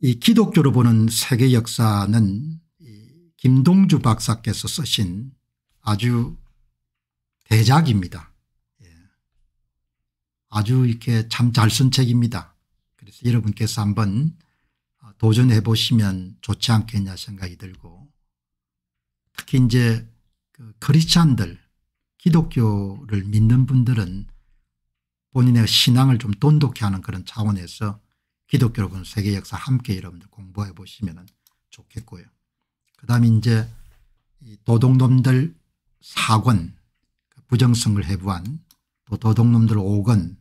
이 기독교로 보는 세계 역사는 김동주 박사께서 쓰신 아주 대작입니다. 예. 아주 이렇게 참 잘 쓴 책입니다. 그래서 여러분께서 한번 도전해 보시면 좋지 않겠냐 생각이 들고 특히 이제 그 크리스찬들 기독교를 믿는 분들은 본인의 신앙을 좀 돈독히 하는 그런 차원에서 기독교로 본 세계 역사 함께 여러분들 공부해 보시면 좋겠고요. 그 다음 이제 도둑놈들 4권 부정성을 해부한 또 도둑놈들 5권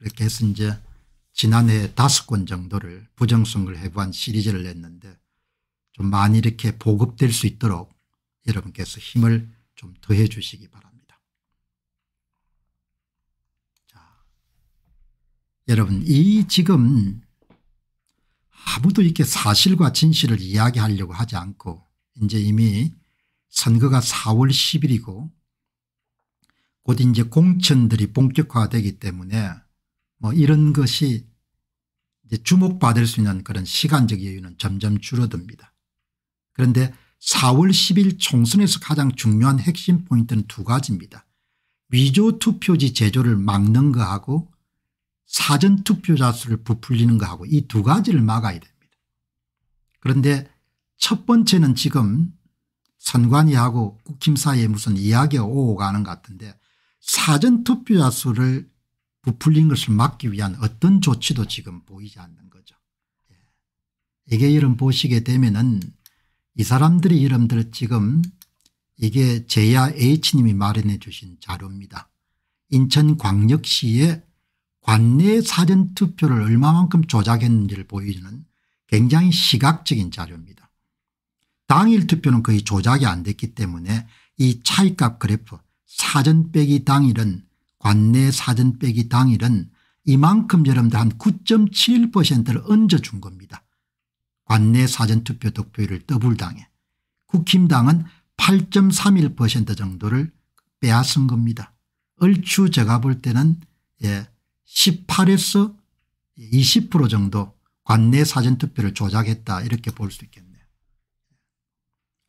이렇게 해서 이제 지난해 5권 정도를 부정성을 해부한 시리즈를 냈는데 좀 많이 이렇게 보급될 수 있도록 여러분께서 힘을 좀 더해 주시기 바랍니다. 자, 여러분 이 지금 아무도 이렇게 사실과 진실을 이야기하려고 하지 않고 이제 이미 선거가 4월 10일이고 곧 이제 공천들이 본격화되기 때문에 뭐 이런 것이 주목받을 수 있는 그런 시간적 여유는 점점 줄어듭니다. 그런데 4월 10일 총선에서 가장 중요한 핵심 포인트는 두 가지입니다. 위조 투표지 제조를 막는 거하고 사전투표자 수를 부풀리는 것하고 이 두 가지를 막아야 됩니다. 그런데 첫 번째는 지금 선관위하고 국힘 사이에 무슨 이야기가 오고 가는 것 같은데 사전투표자 수를 부풀린 것을 막기 위한 어떤 조치도 지금 보이지 않는 거죠. 예. 이게 이름 보시게 되면은 이 사람들의 이름들 지금 이게 제야 H님이 마련해 주신 자료입니다. 인천광역시의 관내 사전투표를 얼마만큼 조작했는지를 보여주는 굉장히 시각적인 자료입니다. 당일 투표는 거의 조작이 안 됐기 때문에 이 차이값 그래프 사전 빼기 당일은 관내 사전 빼기 당일은 이만큼 여러분들 한 9.71%를 얹어준 겁니다. 관내 사전투표 득표율을 더블당해 국힘당은 8.31% 정도를 빼앗은 겁니다. 얼추 제가 볼 때는 예, 18에서 20% 정도 관내 사전투표를 조작했다 이렇게 볼 수 있겠네요.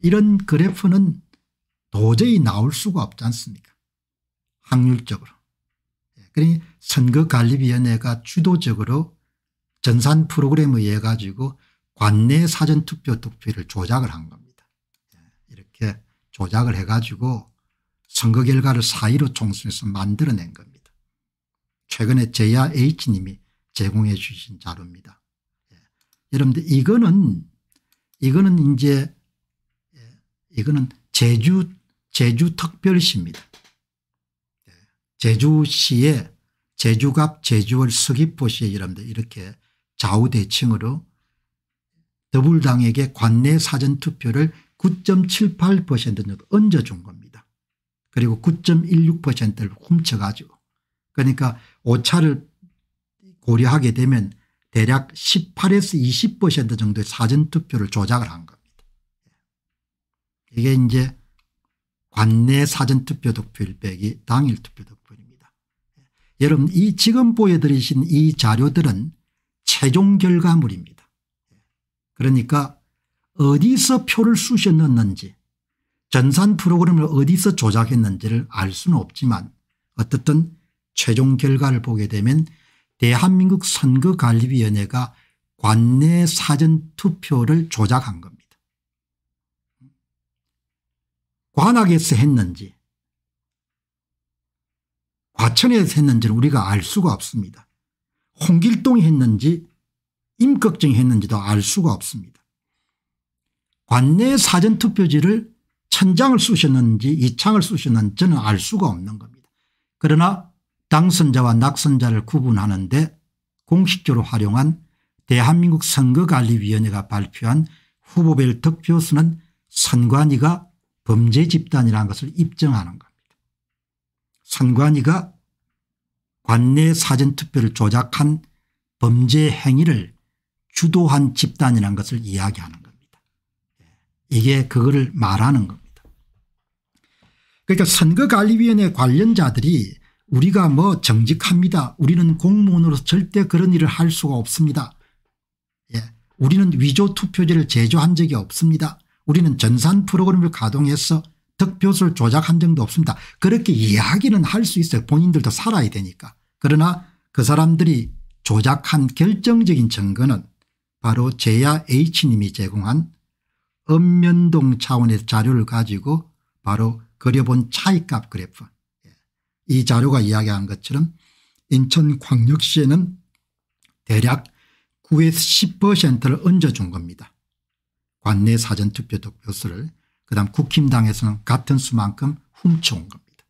이런 그래프는 도저히 나올 수가 없지 않습니까 확률적으로. 예, 그러니 선거관리위원회가 주도적으로 전산 프로그램에 의해 가지고 관내 사전투표 투표를 조작을 한 겁니다. 예, 이렇게 조작을 해가지고 선거 결과를 사의로 총선에서 만들어낸 겁니다. 최근에 제야 H님이 제공해 주신 자료입니다. 예. 여러분들 이거는 이거는 이제 예. 이거는 제주 제주 특별시입니다. 예. 제주시에 제주갑 제주월 서귀포시에 여러분들 이렇게 좌우대칭으로 더불당에게 관내 사전투표를 9.78% 얹어준 겁니다. 그리고 9.16%를 훔쳐가지고 그러니까 오차를 고려하게 되면 대략 18에서 20% 정도의 사전투표를 조작을 한 겁니다. 이게 이제 관내 사전투표 득표일 빼기 당일 투표 득표입니다. 여러분 이 지금 보여드리신 이 자료들은 최종 결과물입니다. 그러니까 어디서 표를 쑤셔 넣는지 전산 프로그램을 어디서 조작했는지를 알 수는 없지만 어떻든 최종 결과를 보게 되면 대한민국 선거관리위원회가 관내 사전투표를 조작한 겁니다. 관악에서 했는지 과천에서 했는지는 우리가 알 수가 없습니다. 홍길동이 했는지 임꺽정이 했는지도 알 수가 없습니다. 관내 사전투표지를 천장을 쑤셨는지 이창을 쑤셨는지 저는 알 수가 없는 겁니다. 그러나 당선자와 낙선자를 구분하는데 공식적으로 활용한 대한민국 선거관리위원회가 발표한 후보별 득표수는 선관위가 범죄 집단이라는 것을 입증하는 겁니다. 선관위가 관내 사전투표를 조작한 범죄 행위를 주도한 집단이라는 것을 이야기하는 겁니다. 예, 이게 그거를 말하는 겁니다. 그러니까 선거관리위원회 관련자들이 우리가 뭐 정직합니다. 우리는 공무원으로서 절대 그런 일을 할 수가 없습니다. 예. 우리는 위조 투표지를 제조한 적이 없습니다. 우리는 전산 프로그램을 가동해서 득표수를 조작한 적도 없습니다. 그렇게 이야기는 할 수 있어요. 본인들도 살아야 되니까. 그러나 그 사람들이 조작한 결정적인 증거는 바로 제야 H님이 제공한 읍면동 차원의 자료를 가지고 바로 그려본 차이값 그래프 이 자료가 이야기한 것처럼 인천광역시에는 대략 9에서 10%를 얹어준 겁니다. 관내 사전투표 득표수를 그다음 국힘당에서는 같은 수만큼 훔쳐온 겁니다.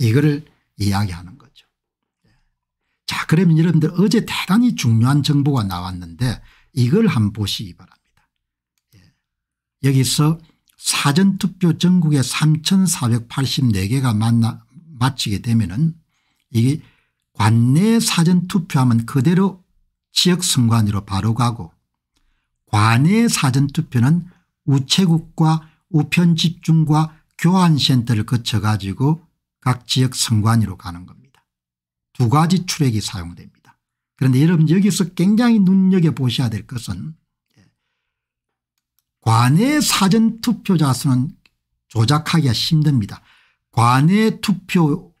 예, 이거를 이야기하는 거죠. 예. 자 그러면 여러분들 어제 대단히 중요한 정보가 나왔는데 이걸 한번 보시기 바랍니다. 예. 여기서 사전투표 전국에 3484개가 만나 마치게 되면은 이게 관내 사전 투표하면 그대로 지역 선관위로 바로 가고 관내 사전 투표는 우체국과 우편 집중과 교환센터를 거쳐 가지고 각 지역 선관위로 가는 겁니다. 두 가지 출액이 사용됩니다. 그런데 여러분 여기서 굉장히 눈여겨보셔야 될 것은 관내 사전투표자 수는 조작하기가 힘듭니다. 관외 투표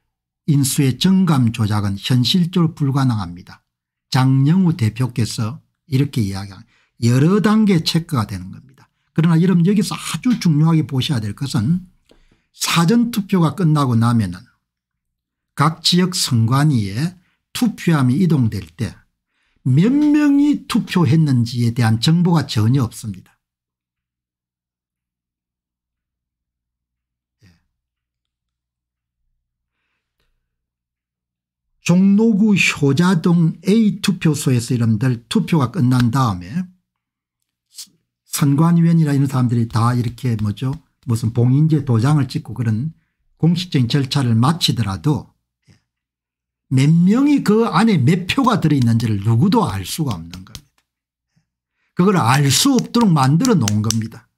인수의 정감 조작은 현실적으로 불가능합니다. 장영우 대표께서 이렇게 이야기합 여러 단계 체크가 되는 겁니다. 그러나 여러분 여기서 아주 중요하게 보셔야 될 것은 사전투표가 끝나고 나면 은각 지역 선관위에 투표함이 이동될 때 몇 명이 투표했는지에 대한 정보가 전혀 없습니다. 종로구 효자동 A투표소에서 이런들 투표가 끝난 다음에 선관위원이라 이런 사람들이 다 이렇게 뭐죠 무슨 봉인제 도장을 찍고 그런 공식적인 절차를 마치더라도 몇 명이 그 안에 몇 표가 들어있는지를 누구도 알 수가 없는 겁니다. 그걸 알 수 없도록 만들어 놓은 겁니다.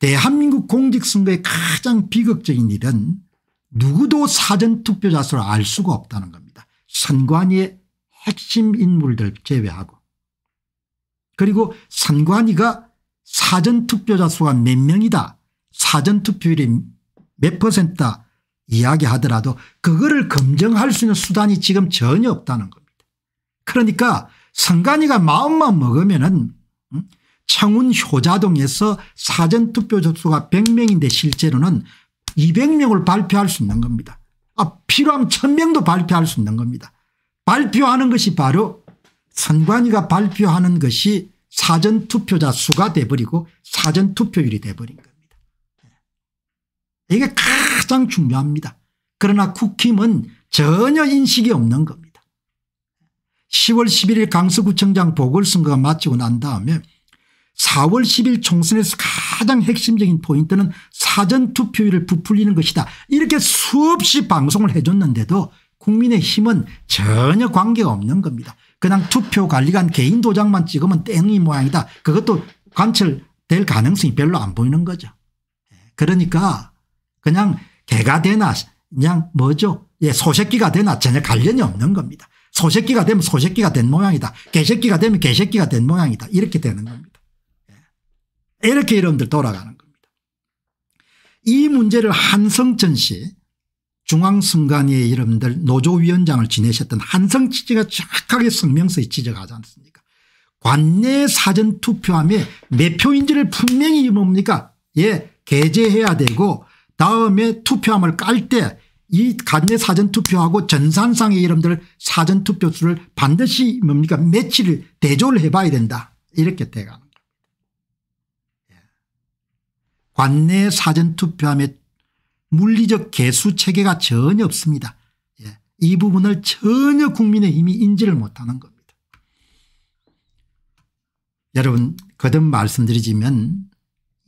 대한민국 공직선거의 가장 비극적인 일은 누구도 사전투표 자수를 알 수가 없다는 겁니다. 선관위의 핵심 인물들 제외하고 그리고 선관위가 사전투표자 수가 몇 명이다 사전투표율이 몇 퍼센트다 이야기하더라도 그거를 검증할 수 있는 수단이 지금 전혀 없다는 겁니다. 그러니까 선관위가 마음만 먹으면 은 창운 효자동에서 사전투표 접수가 100명인데 실제로는 200명을 발표할 수 있는 겁니다. 아, 필요하면 1000명도 발표할 수 있는 겁니다. 발표하는 것이 바로 선관위가 발표하는 것이 사전투표자 수가 돼버리고 사전투표율이 돼버린 겁니다. 네. 이게 가장 중요합니다. 그러나 국힘은 전혀 인식이 없는 겁니다. 10월 11일 강서구청장 보궐선거가 마치고 난 다음에 4월 10일 총선에서 가장 핵심적인 포인트는 사전투표율을 부풀리는 것이다. 이렇게 수없이 방송을 해줬는데도 국민의힘은 전혀 관계없는 가 겁니다. 그냥 투표관리관 개인 도장만 찍으면 땡이 모양이다. 그것도 관철될 가능성이 별로 안 보이는 거죠. 예, 그러니까 그냥 개가 되나 그냥 뭐죠 예, 소새끼가 되나 전혀 관련이 없는 겁니다. 소새끼가 되면 소새끼가 된 모양이다. 개새끼가 되면 개새끼가 된 모양이다. 이렇게 되는 겁니다. 이렇게 여러분들 돌아가는 겁니다. 이 문제를 한성천 씨 중앙선관위의 여러분들 노조위원장을 지내셨던 한성치 씨가 정확하게 성명서에 지적하지 않습니까 관내 사전투표함에 몇 표인지를 분명히 뭡니까 예 게재해야 되고 다음에 투표함을 깔 때 이 관내 사전투표하고 전산상의 여러분들 사전투표수를 반드시 뭡니까 매치를 대조를 해봐야 된다 이렇게 돼가 관내 사전투표함의 물리적 개수 체계가 전혀 없습니다. 예. 이 부분을 전혀 국민의힘이 인지를 못하는 겁니다. 여러분 거듭 말씀드리지만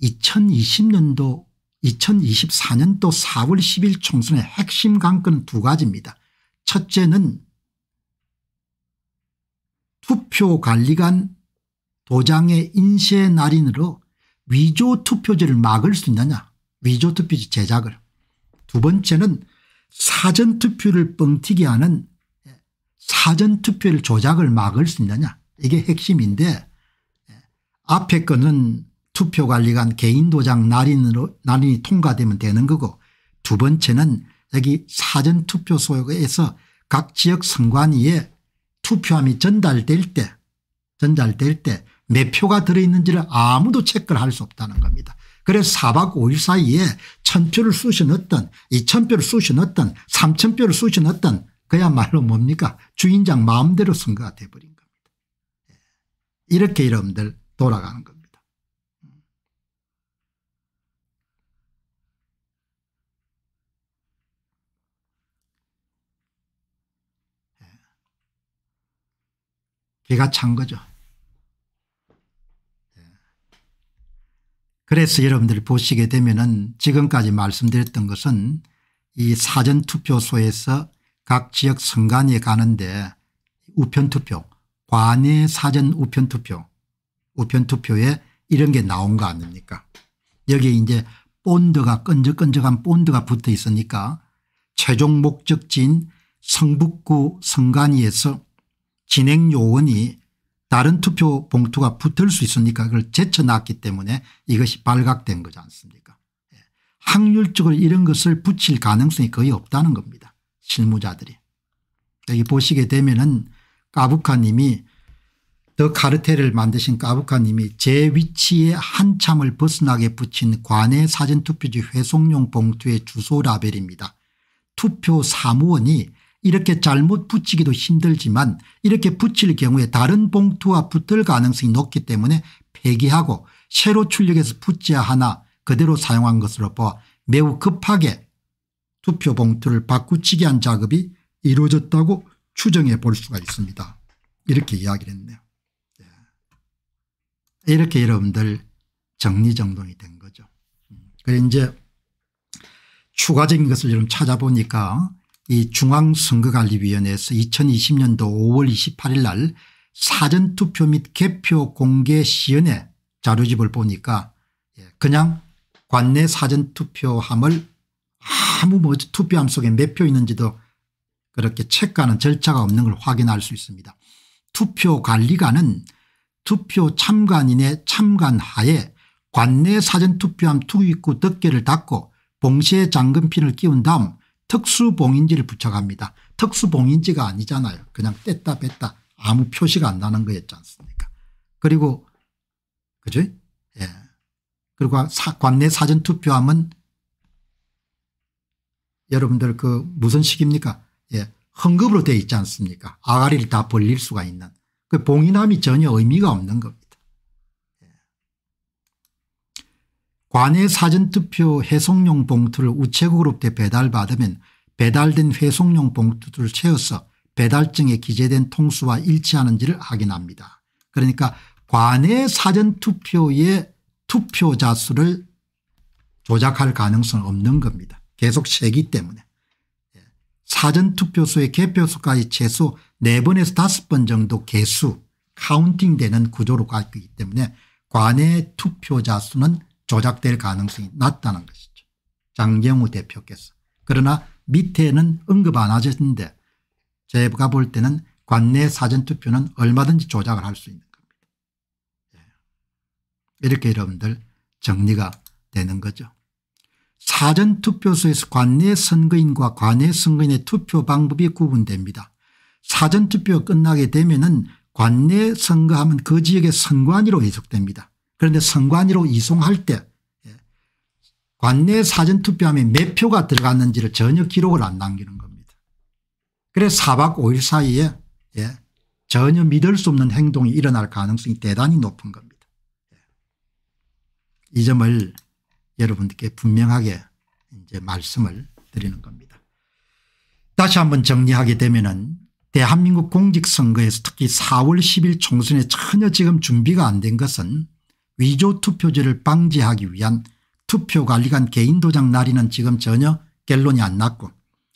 2020년도 2024년도 4월 10일 총선의 핵심 관건은 두 가지입니다. 첫째는 투표관리관 도장의 인쇄 날인으로 위조 투표지를 막을 수 있느냐 위조 투표지 제작을 두 번째는 사전투표를 뻥튀기 하는 예, 사전투표를 조작을 막을 수 있느냐 이게 핵심인데 예, 앞에 거는 투표관리관 개인도장 날인으로 날인이 통과되면 되는 거고 두 번째는 여기 사전투표소에서 각 지역 선관위에 투표함이 전달될 때 전달될 때몇 표가 들어있는지를 아무도 체크를 할 수 없다는 겁니다. 그래서 4박 5일 사이에 천표를 쑤셔넣던 2천표를 쑤셔넣던 3천표를 쑤셔넣던 그야말로 뭡니까 주인장 마음대로 선거가 돼버린 겁니다. 예. 이렇게 여러분들 돌아가는 겁니다. 기가 음. 예. 찬 거죠. 그래서 여러분들이 보시게 되면은 지금까지 말씀드렸던 것은 이 사전투표소에서 각 지역 선관위에 가는데 우편투표 관외 사전 우편투표 우편투표에 이런 게 나온 거 아닙니까 여기에 이제 본드가 끈적끈적한 본드가 붙어 있으니까 최종 목적지인 성북구 선관위에서 진행요원이 다른 투표 봉투가 붙을 수 있으니까 그걸 제쳐놨기 때문에 이것이 발각된 거지 않습니까 확률적으로 예. 이런 것을 붙일 가능성이 거의 없다는 겁니다. 실무자들이. 여기 보시게 되면은 까부카님이 더 카르텔을 만드신 까부카님이 제 위치에 한참을 벗어나게 붙인 관내 사전투표지 회송용 봉투의 주소 라벨입니다. 투표 사무원이 이렇게 잘못 붙이기도 힘들지만 이렇게 붙일 경우에 다른 봉투와 붙을 가능성이 높기 때문에 폐기하고 새로 출력해서 붙여야 하나 그대로 사용한 것으로 보아 매우 급하게 투표 봉투를 바꾸치기 한 작업이 이루어졌다고 추정해 볼 수가 있습니다. 이렇게 이야기를 했네요. 예. 이렇게 여러분들 정리정돈이 된 거죠. 음. 그래 이제 추가적인 것을 여러분 찾아보니까 이 중앙선거관리위원회에서 2020년도 5월 28일 날 사전투표 및 개표 공개 시연의 자료집을 보니까 예, 그냥 관내 사전투표함을 아무 뭐 투표함 속에 몇 표 있는지도 그렇게 체크하는 절차가 없는 걸 확인할 수 있습니다. 투표관리관은 투표 참관인의 참관 하에 관내 사전투표함 투입구 덮개를 닫고 봉쇄 잠금핀을 끼운 다음 특수봉인지를 붙착합니다 특수봉인지가 아니잖아요. 그냥 뗐다 뺐다 아무 표시가 안 나는 거였지 않습니까 그리고 그죠 예. 그리고 사, 관내 사전투표함은 여러분들 그 무슨 식입니까 예. 헝겊으로 되어 있지 않습니까 아가리를 다 벌릴 수가 있는 그 봉인함이 전혀 의미가 없는 겁니다. 관외 사전투표 해송용 봉투를 우체국으로부터 배달받으면 배달된 회송용 봉투를 채워서 배달증에 기재된 통수와 일치하는지를 확인합니다. 그러니까 관외 사전투표의 투표자 수를 조작할 가능성은 없는 겁니다. 계속 세기 때문에. 예. 사전투표소의 개표수까지 최소 4번에서 5번 정도 개수 카운팅되는 구조로 갖고 기 때문에 관외 투표자 수는 조작될 가능성이 낮다는 것이죠. 장경우 대표께서. 그러나 밑에는 언급 안 하셨는데 제가 볼 때는 관내 사전투표는 얼마든지 조작을 할 수 있는 겁니다. 예. 이렇게 여러분들 정리가 되는 거죠. 사전투표소에서 관내 선거인과 관외 선거인의 투표 방법이 구분됩니다. 사전투표가 끝나게 되면 은 관내 선거하면 그 지역의 선관위로 해석됩니다. 그런데 선관위로 이송할 때 예, 관내 사전투표함에 몇 표가 들어갔는지를 전혀 기록을 안 남기는 겁니다. 그래서 4박 5일 사이에 예, 전혀 믿을 수 없는 행동이 일어날 가능성이 대단히 높은 겁니다. 예. 이 점을 여러분들께 분명하게 이제 말씀을 드리는 겁니다. 다시 한번 정리하게 되면은 대한민국 공직선거에서 특히 4월 10일 총선에 전혀 지금 준비가 안 된 것은 위조 투표제를 방지하기 위한 투표관리관 개인도장 날인은 지금 전혀 결론이 안 났고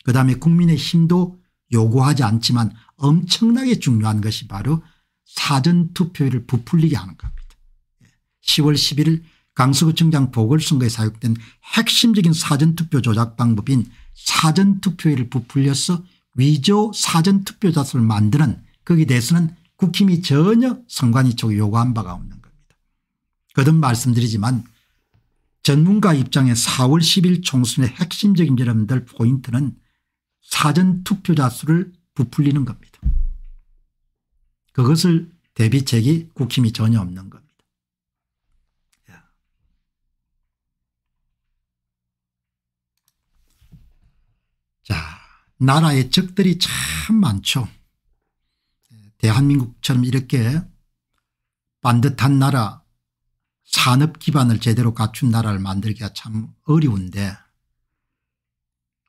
그다음에 국민의힘도 요구하지 않지만 엄청나게 중요한 것이 바로 사전투표율을 부풀리게 하는 겁니다. 10월 예. 11일 강서구청장 보궐선거에 사용된 핵심적인 사전투표 조작 방법인 사전투표율을 부풀려서 위조 사전투표자수를 만드는 거기에 대해서는 국힘이 전혀 선관위 쪽에 요구한 바가 없는 거듭 말씀드리지만 전문가 입장의 4월 10일 총선의 핵심적인 여러분들 포인트는 사전 투표자 수를 부풀리는 겁니다. 그것을 대비책이 국힘이 전혀 없는 겁니다. 예. 자, 나라의 적들이 참 많죠. 예, 대한민국처럼 이렇게 반듯한 나라 산업 기반을 제대로 갖춘 나라를 만들기가 참 어려운데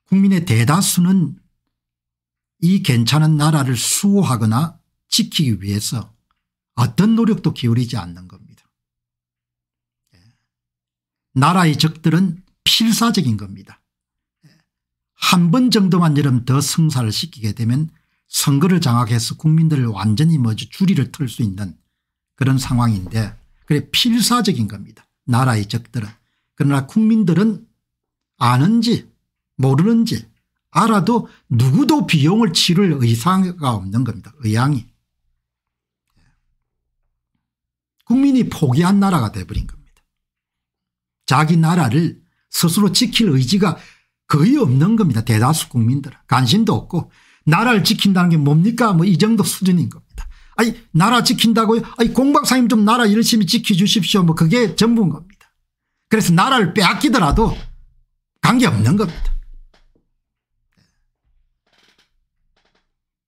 국민의 대다수는 이 괜찮은 나라를 수호하거나 지키기 위해서 어떤 노력도 기울이지 않는 겁니다. 예. 나라의 적들은 필사적인 겁니다. 예. 한번 정도만 이름 더승사를 시키게 되면 선거를 장악해서 국민들을 완전히 뭐지 줄이를 틀 수 있는 그런 상황인데 그래 필사적인 겁니다. 나라의 적들은. 그러나 국민들은 아는지 모르는지 알아도 누구도 비용을 치를 의사가 없는 겁니다. 의향이. 국민이 포기한 나라가 돼버린 겁니다. 자기 나라를 스스로 지킬 의지가 거의 없는 겁니다. 대다수 국민들은. 관심도 없고 나라를 지킨다는 게 뭡니까 뭐 이 정도 수준인 겁니다. 아니 나라 지킨다고요? 아니 공박사님 좀 나라 열심히 지켜주십시오. 뭐 그게 전부인 겁니다. 그래서 나라를 빼앗기더라도 관계없는 겁니다.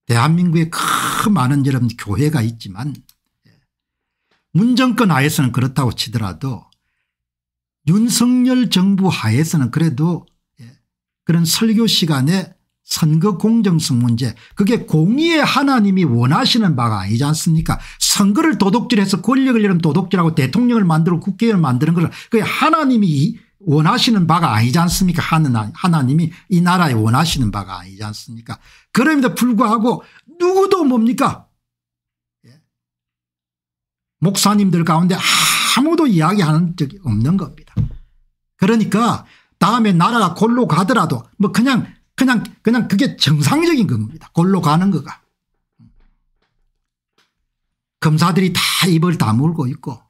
대한민국에 크 많은 여러분 교회가 있지만 문정권 하에서는 그렇다고 치더라도 윤석열 정부 하에서는 그래도 그런 설교 시간에 선거 공정성 문제 그게 공의의 하나님이 원하시는 바가 아니지 않습니까 선거를 도둑질해서 권력을 잃으 도둑질하고 대통령을 만들고 국회의원을 만드는 것은 그게 하나님이 원하시는 바가 아니지 않습니까 하나님이 이 나라에 원하시는 바가 아니지 않습니까 그럼에도 불구하고 누구도 뭡니까 예. 목사님들 가운데 아무도 이야기하는 적이 없는 겁니다 그러니까 다음에 나라가 골로 가더라도 뭐 그냥 그냥 그냥 그게 정상적인 겁니다. 골로 가는 거가. 검사들이 다 입을 다물고 있고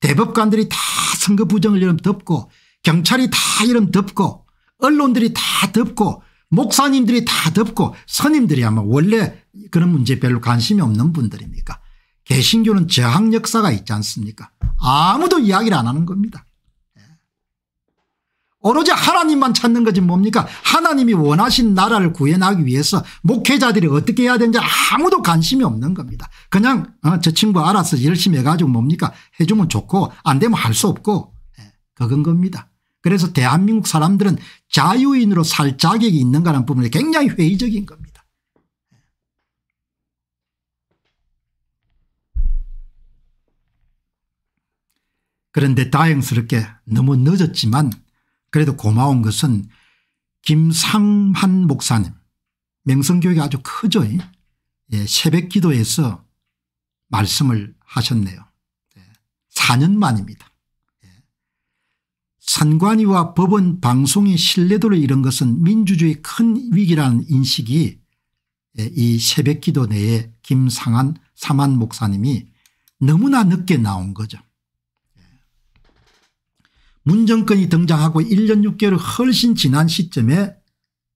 대법관들이 다 선거 부정을 이름 덮고 경찰이 다 이름 덮고 언론들이 다 덮고 목사님들이 다 덮고 선임들이 아마 원래 그런 문제 별로 관심이 없는 분들입니까 개신교는 저항 역사가 있지 않습니까 아무도 이야기를 안 하는 겁니다. 오로지 하나님만 찾는 것이 뭡니까 하나님이 원하신 나라를 구현하기 위해서 목회자들이 어떻게 해야 되는지 아무도 관심이 없는 겁니다. 그냥 어, 저 친구 알아서 열심히 해가지고 뭡니까 해주면 좋고 안 되면 할 수 없고 예, 그건 겁니다. 그래서 대한민국 사람들은 자유인으로 살 자격이 있는가라는 부분이 굉장히 회의적인 겁니다. 그런데 다행스럽게 너무 늦었지만 그래도 고마운 것은 김상환 목사님 명성교회가 아주 크죠. 예, 새벽 기도에서 말씀을 하셨네요. 예, 4년 만입니다. 예. 선관위와 법원 방송의 신뢰도를 잃은 것은 민주주의 큰 위기라는 인식이 예, 이 새벽 기도 내에 김상환 사만 목사님이 너무나 늦게 나온 거죠. 문정권이 등장하고 1년 6개월 훨씬 지난 시점에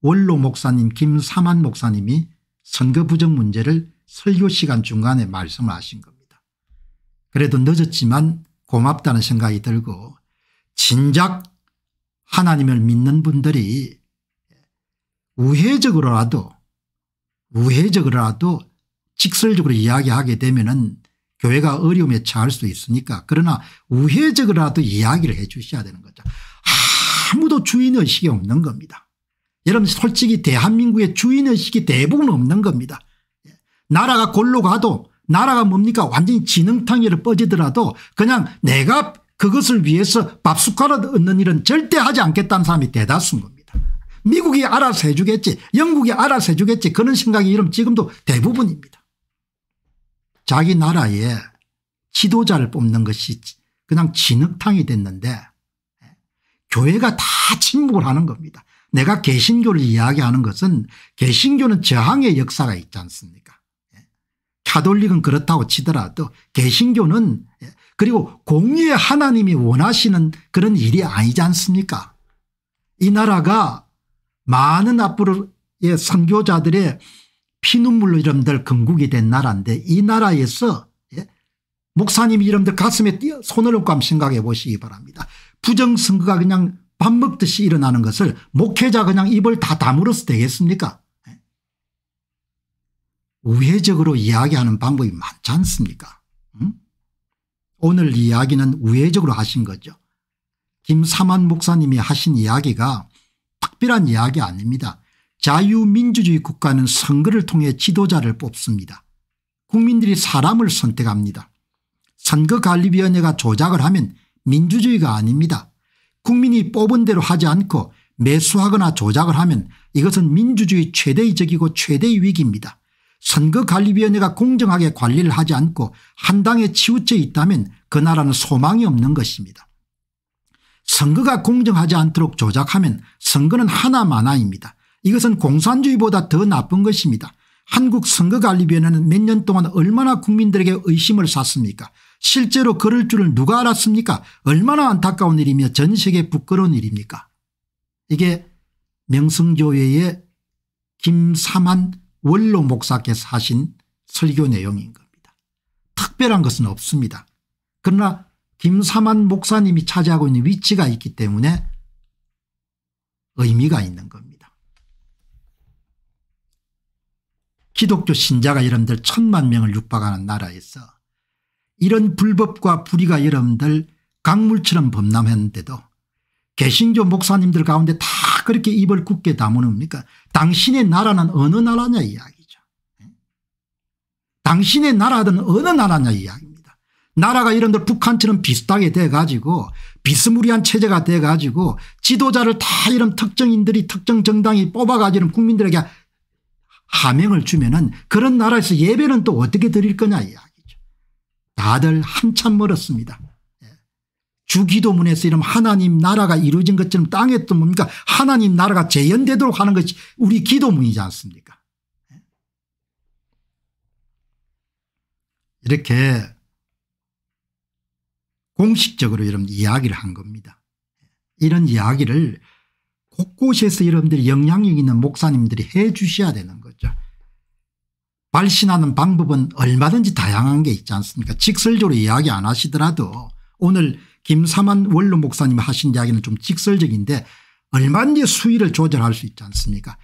원로 목사님 김삼한 목사님이 선거 부정 문제를 설교 시간 중간에 말씀을 하신 겁니다. 그래도 늦었지만 고맙다는 생각이 들고 진작 하나님을 믿는 분들이 우회적으로라도 우회적으로라도 직설적으로 이야기하게 되면 은 교회가 어려움에 처할 수 있으니까 그러나 우회적으로라도 이야기를 해 주셔야 되는 거죠. 아무도 주인의식이 없는 겁니다. 여러분 솔직히 대한민국의 주인의식이 대부분 없는 겁니다. 예. 나라가 골로 가도 나라가 뭡니까 완전히 지능탕이로 빠지더라도 그냥 내가 그것을 위해서 밥 숟가락 얻는 일은 절대 하지 않겠다는 사람이 대다수인 겁니다. 미국이 알아서 해주겠지 영국이 알아서 해주겠지 그런 생각이 이름 지금도 대부분입니다. 자기 나라의 지도자를 뽑는 것이 그냥 진흙탕이 됐는데 교회가 다 침묵을 하는 겁니다. 내가 개신교를 이야기하는 것은 개신교는 저항의 역사가 있지 않습니까 카톨릭은 그렇다고 치더라도 개신교는 그리고 공의의 하나님이 원하시는 그런 일이 아니지 않습니까 이 나라가 많은 앞으로의 선교자들의 피눈물로 이름들 건국이 된 나라인데 이 나라에서 예? 목사님 이름들 가슴에 띄어 손을 얹고 생각해 보시기 바랍니다. 부정선거가 그냥 밥 먹듯이 일어나는 것을 목회자 그냥 입을 다 다물어서 되겠습니까 예? 우회적으로 이야기하는 방법이 많지 않습니까 음? 오늘 이야기는 우회적으로 하신 거죠. 김사만 목사님이 하신 이야기가 특별한 이야기 아닙니다. 자유민주주의 국가는 선거를 통해 지도자를 뽑습니다. 국민들이 사람을 선택합니다. 선거관리위원회가 조작을 하면 민주주의가 아닙니다. 국민이 뽑은 대로 하지 않고 매수하거나 조작을 하면 이것은 민주주의 최대의 적이고 최대의 위기입니다. 선거관리위원회가 공정하게 관리를 하지 않고 한 당에 치우쳐 있다면 그 나라는 소망이 없는 것입니다. 선거가 공정하지 않도록 조작하면 선거는 하나만화입니다. 이것은 공산주의보다 더 나쁜 것입니다. 한국 선거관리위원회는 몇 년 동안 얼마나 국민들에게 의심을 샀습니까 실제로 그럴 줄을 누가 알았습니까 얼마나 안타까운 일이며 전 세계 부끄러운 일입니까 이게 명승교회의 김삼한 원로 목사께서 하신 설교 내용인 겁니다. 특별한 것은 없습니다. 그러나 김삼한 목사님이 차지하고 있는 위치가 있기 때문에 의미가 있는 겁니다. 기독교 신자가 여러분들 천만 명을 육박하는 나라에서 이런 불법과 불의가 여러분들 강물처럼 범람했는데도 개신교 목사님들 가운데 다 그렇게 입을 굳게 다무릅니까 당신의 나라는 어느 나라냐 이야기죠. 예? 당신의 나라든 어느 나라냐 이야기입니다. 나라가 이런들 북한처럼 비슷하게 돼가지고 비스무리한 체제가 돼가지고 지도자를 다 이런 특정인들이 특정 정당이 뽑아가지고 국민들에게 하명을 주면은 그런 나라에서 예배는 또 어떻게 드릴 거냐 이야기죠. 다들 한참 멀었습니다. 예. 주기도문에서 이런 하나님 나라가 이루어진 것처럼 땅에 또 뭡니까 하나님 나라가 재현되도록 하는 것이 우리 기도문이지 않습니까 예. 이렇게 공식적으로 여러분 이야기를 한 겁니다. 예. 이런 이야기를 곳곳에서 여러분들이 영향력 있는 목사님들이 해 주셔야 되는 거예요. 발신하는 방법은 얼마든지 다양한 게 있지 않습니까 직설적으로 이야기 안 하시더라도 오늘 김삼환 원로 목사님 하신 이야기는 좀 직설적인데 얼마든지 수위를 조절할 수 있지 않습니까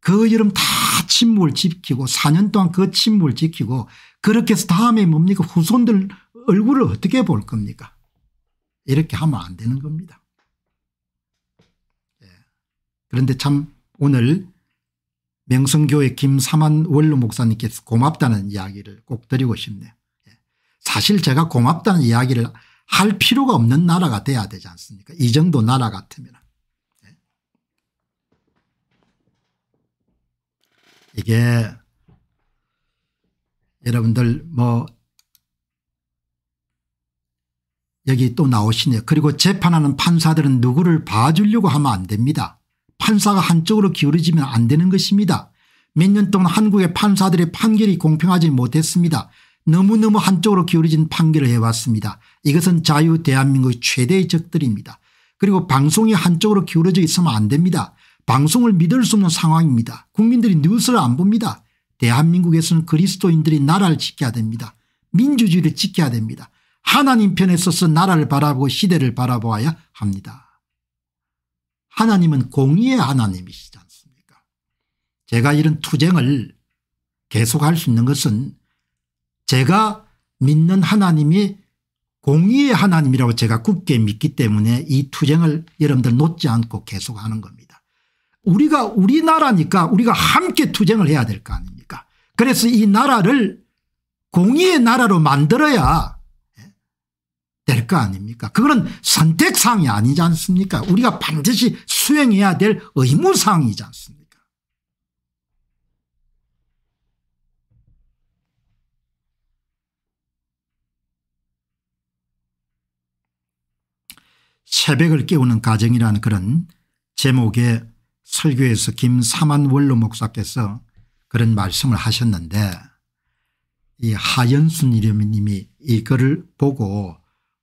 그 여름 다 침묵을 지키고 4년 동안 그 침묵을 지키고 그렇게 해서 다음에 뭡니까 후손들 얼굴을 어떻게 볼 겁니까 이렇게 하면 안 되는 겁니다. 예. 그런데 참 오늘 명성교회 김삼한 원로 목사님께서 고맙다는 이야기를 꼭 드리고 싶네요. 예. 사실 제가 고맙다는 이야기를 할 필요가 없는 나라가 돼야 되지 않습니까 이 정도 나라 같으면. 예. 이게 여러분들 뭐 여기 또 나오시네요. 그리고 재판하는 판사들은 누구를 봐주려고 하면 안 됩니다. 판사가 한쪽으로 기울어지면 안 되는 것입니다. 몇 년 동안 한국의 판사들의 판결이 공평하지 못했습니다. 너무너무 한쪽으로 기울어진 판결을 해왔습니다. 이것은 자유 대한민국의 최대의 적들입니다. 그리고 방송이 한쪽으로 기울어져 있으면 안 됩니다. 방송을 믿을 수 없는 상황입니다. 국민들이 뉴스를 안 봅니다. 대한민국에서는 그리스도인들이 나라를 지켜야 됩니다. 민주주의를 지켜야 됩니다. 하나님 편에 서서 나라를 바라보고 시대를 바라보아야 합니다. 하나님은 공의의 하나님이시지 않습니까 제가 이런 투쟁을 계속할 수 있는 것은 제가 믿는 하나님이 공의의 하나님이라고 제가 굳게 믿기 때문에 이 투쟁을 여러분들 놓지 않고 계속하는 겁니다. 우리가 우리나라니까 우리가 함께 투쟁을 해야 될 거 아닙니까 그래서 이 나라를 공의의 나라로 만들어야 될거 아닙니까 그거는 선택사항이 아니지 않습니까 우리가 반드시 수행해야 될 의무사항이지 않습니까 새벽을 깨우는 가정이라는 그런 제목의 설교에서 김사만 원로 목사께서 그런 말씀을 하셨는데 이 하연순 이름님이 이 글을 보고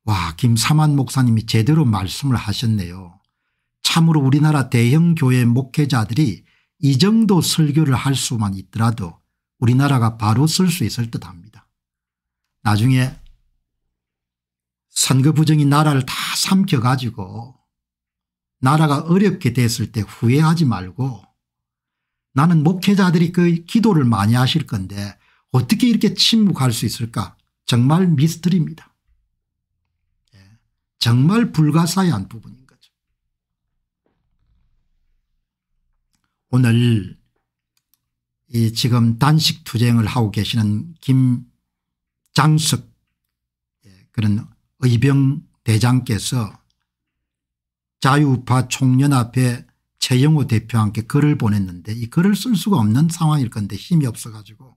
와 김삼환 목사님이 제대로 말씀을 하셨네요. 참으로 우리나라 대형교회 목회자들이 이 정도 설교를 할 수만 있더라도 우리나라가 바로 쓸 수 있을 듯합니다. 나중에 선거 부정이 나라를 다 삼켜가지고 나라가 어렵게 됐을 때 후회하지 말고 나는 목회자들이 그 기도를 많이 하실 건데 어떻게 이렇게 침묵할 수 있을까 정말 미스터리입니다. 정말 불가사의한 부분인 거죠. 오늘 이 지금 단식 투쟁을 하고 계시는 김장석 예, 그런 의병 대장께서 자유파 총연합회 최영호 대표와 함께 글을 보냈는데 이 글을 쓸 수가 없는 상황일 건데 힘이 없어 가지고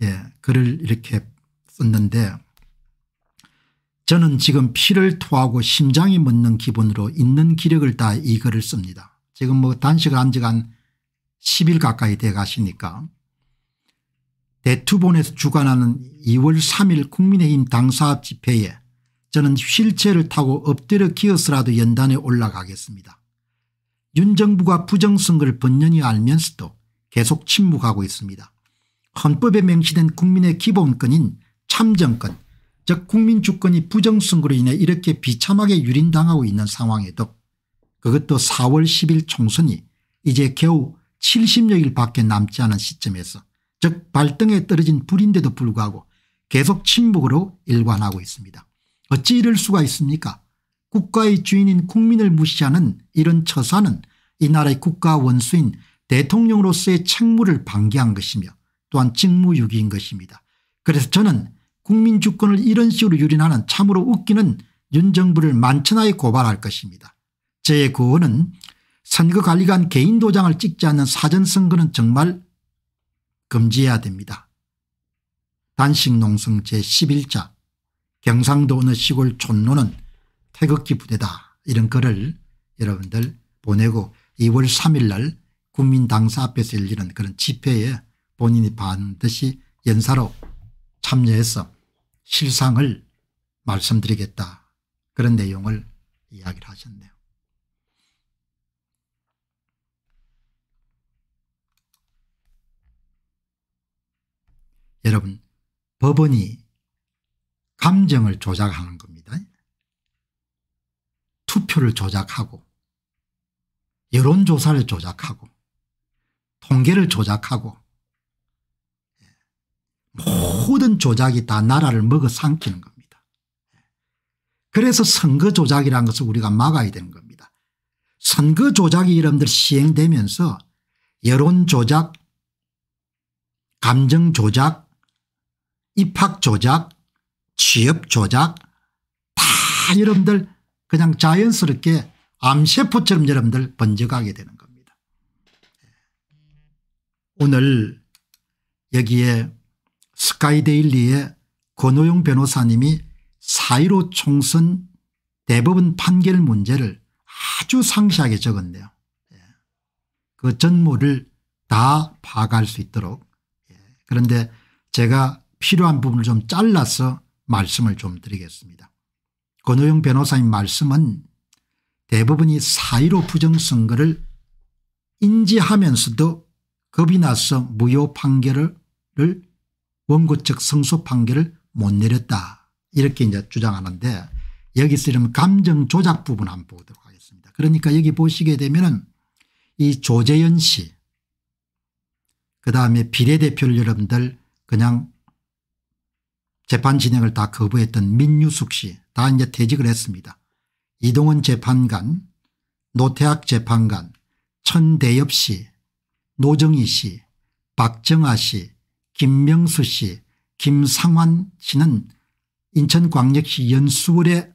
예 글을 이렇게 썼는데 저는 지금 피를 토하고 심장이 멎는 기분으로 있는 기력을 다이 글을 씁니다. 지금 뭐 단식한 지가 한 10일 가까이 돼 가시니까 대투본에서 주관하는 2월 3일 국민의힘 당사 집회에 저는 휠체어를 타고 엎드려 기어서라도 연단에 올라가겠습니다. 윤 정부가 부정선거를 번연히 알면서도 계속 침묵하고 있습니다. 헌법에 명시된 국민의 기본권인 참정권 즉 국민주권이 부정승으로 인해 이렇게 비참하게 유린당하고 있는 상황에도 그것도 4월 10일 총선이 이제 겨우 70여일밖에 남지 않은 시점에서 즉 발등에 떨어진 불인데도 불구하고 계속 침묵으로 일관하고 있습니다. 어찌 이럴 수가 있습니까 국가의 주인인 국민을 무시하는 이런 처사는 이 나라의 국가 원수인 대통령으로서의 책무를 방기한 것이며 또한 직무유기인 것입니다. 그래서 저는 국민 주권을 이런 식으로 유린하는 참으로 웃기는 윤 정부를 만천하에 고발할 것입니다. 제 구호는 선거관리관 개인 도장을 찍지 않는 사전선거는 정말 금지해야 됩니다. 단식농성 제1 1자 경상도 어느 시골 촌노는 태극기 부대다 이런 글을 여러분들 보내고 2월 3일 날 국민당사 앞에서 열리는 그런 집회에 본인이 반드시 연사로 참여했어 실상을 말씀드리겠다 그런 내용을 이야기를 하셨네요. 여러분 법원이 감정을 조작하는 겁니다. 투표를 조작하고 여론조사를 조작하고 통계를 조작하고 모든 조작이 다 나라를 먹어 삼키는 겁니다. 그래서 선거 조작이라는 것을 우리가 막아야 되는 겁니다. 선거 조작이 여러분들 시행되면서 여론 조작, 감정 조작, 입학 조작, 취업 조작 다 여러분들 그냥 자연스럽게 암세포처럼 여러분들 번져가게 되는 겁니다. 오늘 여기에 스카이데일리의 권호용 변호사님이 사1로 총선 대법원 판결 문제를 아주 상세하게 적었네요. 예. 그 전모를 다 파악할 수 있도록 예. 그런데 제가 필요한 부분을 좀 잘라서 말씀을 좀 드리겠습니다. 권호영 변호사님 말씀은 대부분이 사1로 부정선거를 인지하면서도 겁이 나서 무효 판결을 원고 측 성소 판결을 못 내렸다 이렇게 이제 주장하는데 여기서 이러면 감정 조작 부분 한번 보도록 하겠습니다. 그러니까 여기 보시게 되면은 이 조재현 씨 그다음에 비례대표를 여러분들 그냥 재판 진행을 다 거부했던 민유숙 씨다 이제 퇴직을 했습니다. 이동원 재판관 노태학 재판관 천대엽 씨 노정희 씨 박정아 씨 김명수 씨, 김상환 씨는 인천광역시 연수월에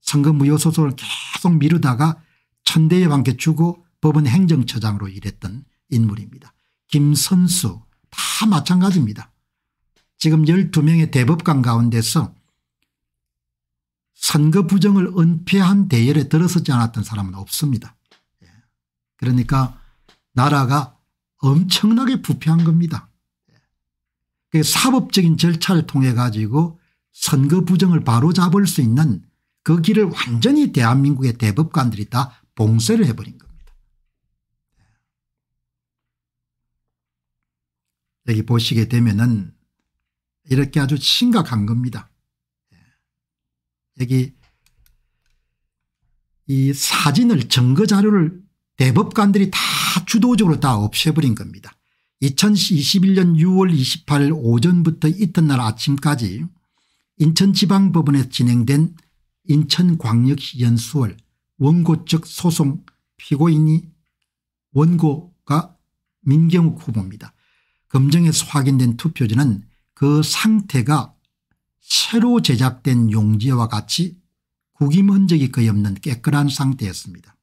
선거무효 소송을 계속 미루다가 천대에 반겨주고 법원 행정처장으로 일했던 인물입니다. 김선수 다 마찬가지입니다. 지금 12명의 대법관 가운데서 선거 부정을 은폐한 대열에 들어서지 않았던 사람은 없습니다. 예. 그러니까 나라가 엄청나게 부패한 겁니다. 사법적인 절차를 통해 가지고 선거 부정을 바로잡을 수 있는 그 길을 완전히 대한민국의 대법관들이 다 봉쇄를 해버린 겁니다. 여기 보시게 되면은 이렇게 아주 심각한 겁니다. 여기 이 사진을 증거 자료를 대법관들이 다 주도적으로 다 없애버린 겁니다. 2021년 6월 28일 오전부터 이튿날 아침까지 인천지방법원에서 진행된 인천광역시 연수월 원고 측 소송 피고인이 원고가 민경욱 후보입니다. 검증에서 확인된 투표지는 그 상태가 새로 제작된 용지와 같이 구김 흔적이 거의 없는 깨끗한 상태였습니다.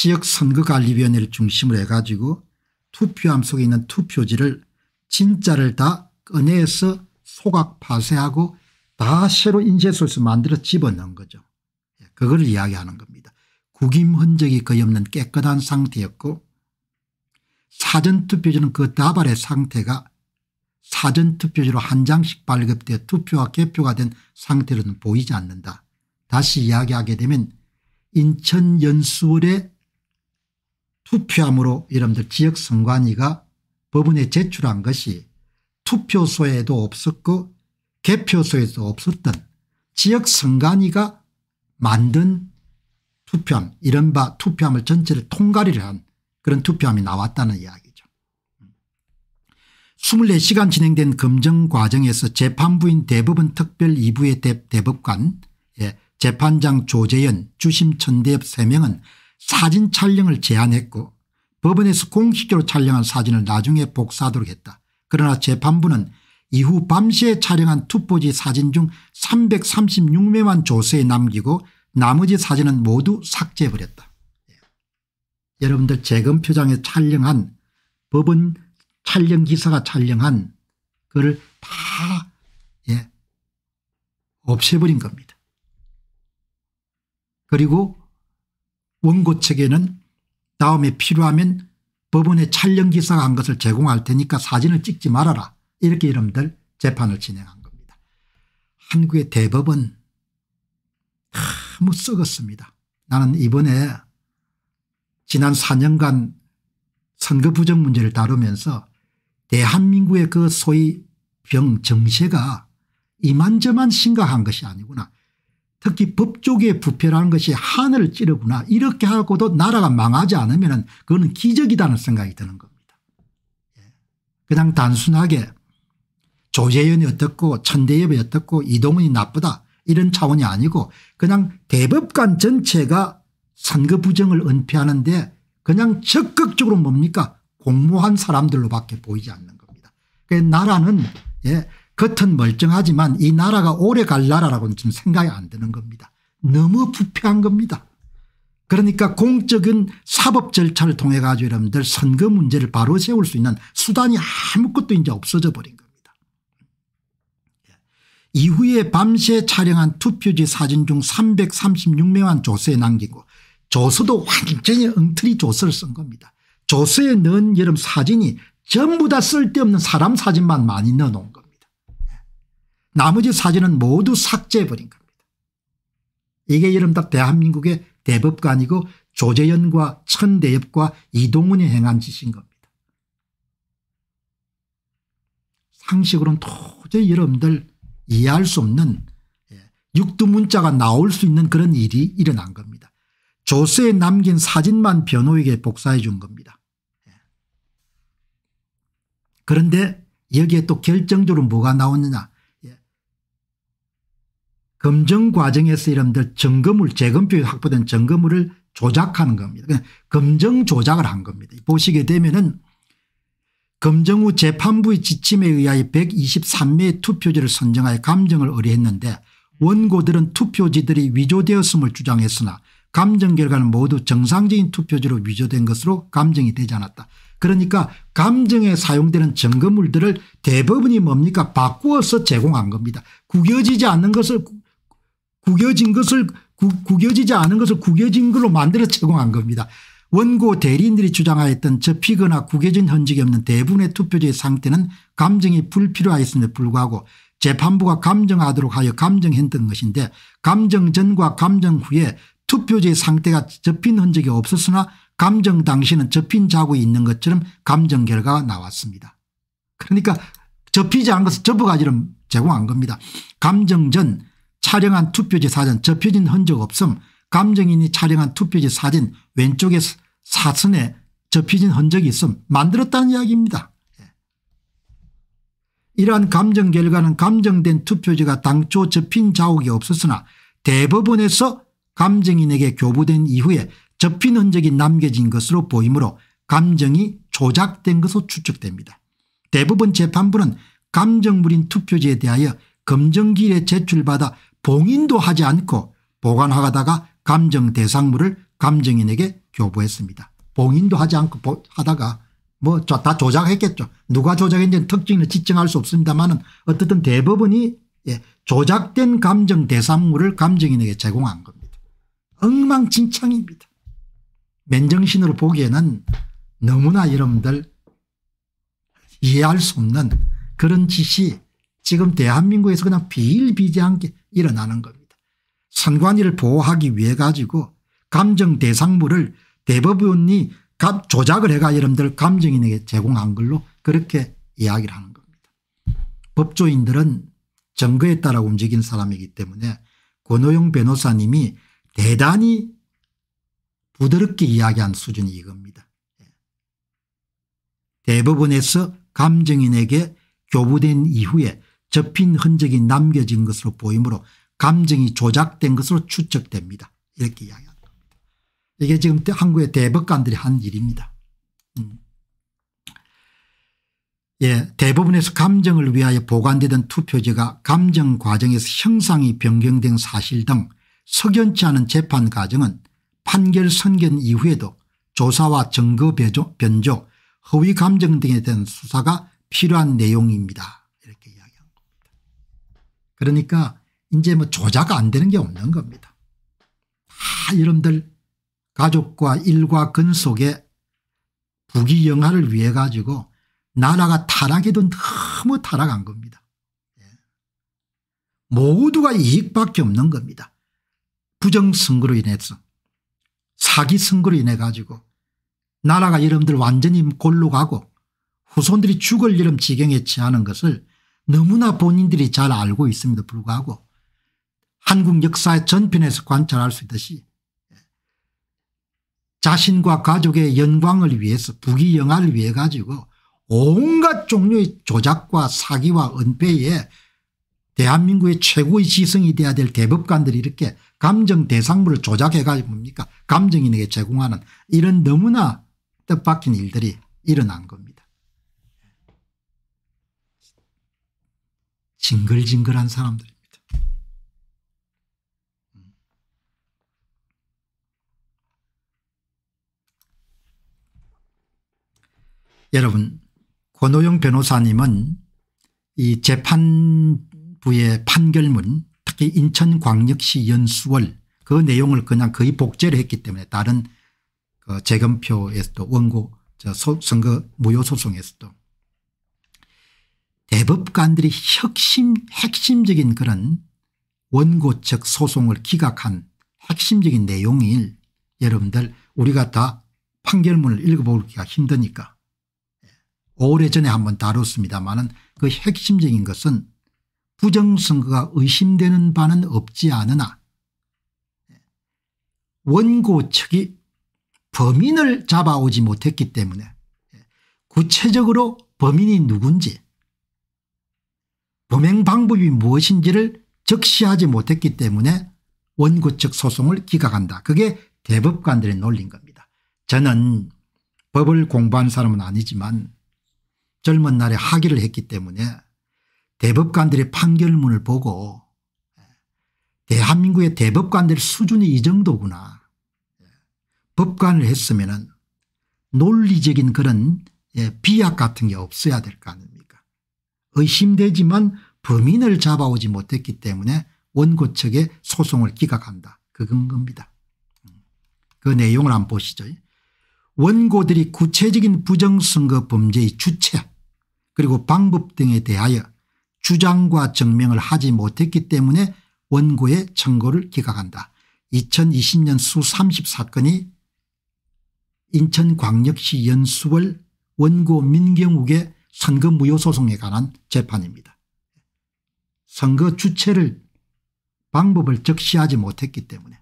지역선거관리위원회를 중심으로 해가지고 투표함 속에 있는 투표지를 진짜를 다 꺼내서 소각 파쇄하고 다 새로 인쇄소에서 만들어 집어넣은 거죠. 예, 그걸 이야기하는 겁니다. 국임 흔적이 거의 없는 깨끗한 상태였고 사전투표지는 그 다발의 상태가 사전투표지로 한 장씩 발급돼 투표와 개표가 된 상태로는 보이지 않는다. 다시 이야기하게 되면 인천 연수월의 투표함으로 여러분들 지역선관위가 법원에 제출한 것이 투표소에도 없었고 개표소에도 없었던 지역선관위가 만든 투표함 이른바 투표함을 전체를 통과리를 한 그런 투표함이 나왔다는 이야기죠. 24시간 진행된 검증 과정에서 재판부인 대법원 특별 2부의 대, 법관 예, 재판장 조재현 주심 천대엽 3명은 사진 촬영을 제한했고 법원에서 공식적으로 촬영한 사진을 나중에 복사하도록 했다. 그러나 재판부는 이후 밤시 촬영한 투포지 사진 중 336매만 조서에 남기고 나머지 사진은 모두 삭제해버렸다. 예. 여러분들 재검 표장에 촬영한 법원 촬영 기사가 촬영한 그를 다 예, 없애버린 겁니다. 그리고 원고책에는 다음에 필요하면 법원에 촬영기사가 한 것을 제공할 테니까 사진을 찍지 말아라 이렇게 이름들 재판을 진행한 겁니다. 한국의 대법은 너무 썩었습니다. 나는 이번에 지난 4년간 선거 부정 문제를 다루면서 대한민국의 그 소위 병 정세가 이만저만 심각한 것이 아니구나. 특히 법조계의 부패라는 것이 하늘을 찌르구나 이렇게 하고도 나라가 망하지 않으면 그거는 기적이라는 생각이 드는 겁니다. 예. 그냥 단순하게 조재현이 어떻고 천대엽이 어떻고 이동훈이 나쁘다 이런 차원이 아니고 그냥 대법관 전체가 선거 부정을 은폐하는 데 그냥 적극적으로 뭡니까 공모한 사람들로밖에 보이지 않는 겁니다. 나라는 예, 겉은 멀쩡하지만 이 나라가 오래 갈 나라라고는 지금 생각이 안 드는 겁니다. 너무 부패한 겁니다. 그러니까 공적인 사법 절차를 통해 가지고 여러분들 선거 문제를 바로 세울 수 있는 수단이 아무것도 이제 없어져 버린 겁니다. 예. 이후에 밤새 촬영한 투표지 사진 중 336명만 조서에 남기고 조서도 완전히 엉터리 조서를 쓴 겁니다. 조서에 넣은 여름 사진이 전부 다 쓸데없는 사람 사진만 많이 넣어놓은 겁니다. 나머지 사진은 모두 삭제해버린 겁니다. 이게 이른바 대한민국의 대법관이고 조재현과 천대엽과 이동훈이 행한 짓인 겁니다. 상식으로는 도저히 여러분들 이해할 수 없는 예, 육두문자가 나올 수 있는 그런 일이 일어난 겁니다. 조서에 남긴 사진만 변호에게 복사해 준 겁니다. 예. 그런데 여기에 또 결정적으로 뭐가 나오느냐 검증 과정에서 이름들 증거물 재검표에 확보된 증거물을 조작하는 겁니다. 검증 조작을 한 겁니다. 보시게 되면은 검증 후 재판부의 지침에 의하여 123매의 투표지를 선정하여 감정을 의뢰했는데 원고들은 투표지들이 위조되었음을 주장했으나 감정 결과는 모두 정상적인 투표지로 위조된 것으로 감정이 되지 않았다. 그러니까 감정에 사용되는 증거물들을 대부분이 뭡니까 바꾸어서 제공한 겁니다. 구겨지지 않는 것을 구겨진 것을 구, 구겨지지 않은 것을 구겨진 걸로 만들어 제공한 겁니다. 원고 대리인들이 주장하였던 접히거나 구겨진 흔적이 없는 대부분의 투표지의 상태는 감정이 불필요하였음에 불구하고 재판부가 감정하도록 하여 감정했던 것인데 감정 전과 감정 후에 투표지의 상태가 접힌 흔적이 없었으나 감정 당시는 접힌 자국이 있는 것처럼 감정 결과가 나왔습니다. 그러니까 접히지 않은 것을 접어가지로 제공한 겁니다. 감정 전 촬영한 투표지 사진 접혀진 흔적 없음 감정인이 촬영한 투표지 사진 왼쪽에 사선에 접혀진 흔적이 있음 만들었다는 이야기입니다. 예. 이러한 감정 결과는 감정된 투표지가 당초 접힌 자국이 없었으나 대법원에서 감정인에게 교부된 이후에 접힌 흔적이 남겨진 것으로 보이므로 감정이 조작된 것으로 추측됩니다. 대법원 재판부는 감정물인 투표지에 대하여 검정기일에 제출받아 봉인도 하지 않고 보관하다가 감정 대상물을 감정인에게 교부했습니다. 봉인도 하지 않고 하다가 뭐 다 조작했겠죠. 누가 조작했는지 특징을 지정할 수 없습니다만 어쨌든 대법원이 예, 조작된 감정 대상물을 감정인에게 제공한 겁니다. 엉망진창입니다. 맨정신으로 보기에는 너무나 여러분들 이해할 수 없는 그런 짓이 지금 대한민국에서 그냥 비일비재한 게 일어나는 겁니다. 선관위를 보호하기 위해 가지고 감정 대상물을 대법원이 조작을 해가 여러분들 감정인에게 제공한 걸로 그렇게 이야기를 하는 겁니다. 법조인들은 정거에 따라 움직인 사람이기 때문에 권호용 변호사님이 대단히 부드럽게 이야기한 수준이 이겁니다. 대법원에서 감정인에게 교부된 이후에 접힌 흔적이 남겨진 것으로 보이므로 감정이 조작된 것으로 추측됩니다. 이렇게 이야기합니다. 이게 지금 한국의 대법관들이 한 일입니다. 음. 예, 대부분에서 감정을 위하여 보관되던 투표지가 감정 과정에서 형상이 변경된 사실 등 석연치 않은 재판 과정은 판결 선견 이후에도 조사와 증거 변조, 허위 감정 등에 대한 수사가 필요한 내용입니다. 그러니까 이제 뭐 조작 안 되는 게 없는 겁니다. 다 여러분들 가족과 일과 근 속에 부귀영화를 위해 가지고 나라가 타락해도 너무 타락한 겁니다. 예. 모두가 이익밖에 없는 겁니다. 부정선거로 인해서 사기선거로 인해 가지고 나라가 여러분들 완전히 골로 가고 후손들이 죽을 이름 지경에 처하는 것을 너무나 본인들이 잘 알고 있음에도 불구하고 한국 역사 전편에서 관찰할 수 있듯이 자신과 가족의 영광을 위해서 부귀영화를 위해 가지고 온갖 종류의 조작과 사기와 은폐에 대한민국의 최고의 지성이 돼야 될 대법관들이 이렇게 감정 대상물을 조작해 가지고 뭡니까 감정인에게 제공하는 이런 너무나 뜻밖인 일들이 일어난 겁니다. 징글징글한 사람들입니다. 음. 여러분 권호영 변호사님은 이 재판부의 판결문 특히 인천광역시 연수월 그 내용을 그냥 거의 복제를 했기 때문에 다른 그 재검표에서도 원고 저 선거 무효소송에서도 대법관들이 혁신 핵심적인 그런 원고책 소송을 기각한 핵심적인 내용일 여러분들 우리가 다 판결문을 읽어보기가 힘드니까 오래전에 한번 다뤘습니다마는 그 핵심적인 것은 부정선거가 의심되는 바는 없지 않으나 원고 측이 범인을 잡아오지 못했기 때문에 구체적으로 범인이 누군지 범행 방법이 무엇인지를 적시하지 못했기 때문에 원고 측 소송을 기각한다. 그게 대법관들의 논리인 겁니다. 저는 법을 공부한 사람은 아니지만 젊은 날에 학위를 했기 때문에 대법관들의 판결문을 보고 예, 대한민국의 대법관들 수준이 이 정도구나. 예, 법관을 했으면 논리적인 그런 예, 비약 같은 게 없어야 될거 아닙니까 의심되지만 범인을 잡아오지 못했기 때문에 원고 측에 소송을 기각한다. 그건 겁니다. 음. 그 내용을 안 보시죠. 원고들이 구체적인 부정선거 범죄의 주체 그리고 방법 등에 대하여 주장과 증명을 하지 못했기 때문에 원고의 청구를 기각한다. 2020년 수 30사건이 인천광역시 연수월 원고 민경욱의 선거 무효 소송에 관한 재판입니다. 선거 주체를 방법을 적시하지 못했기 때문에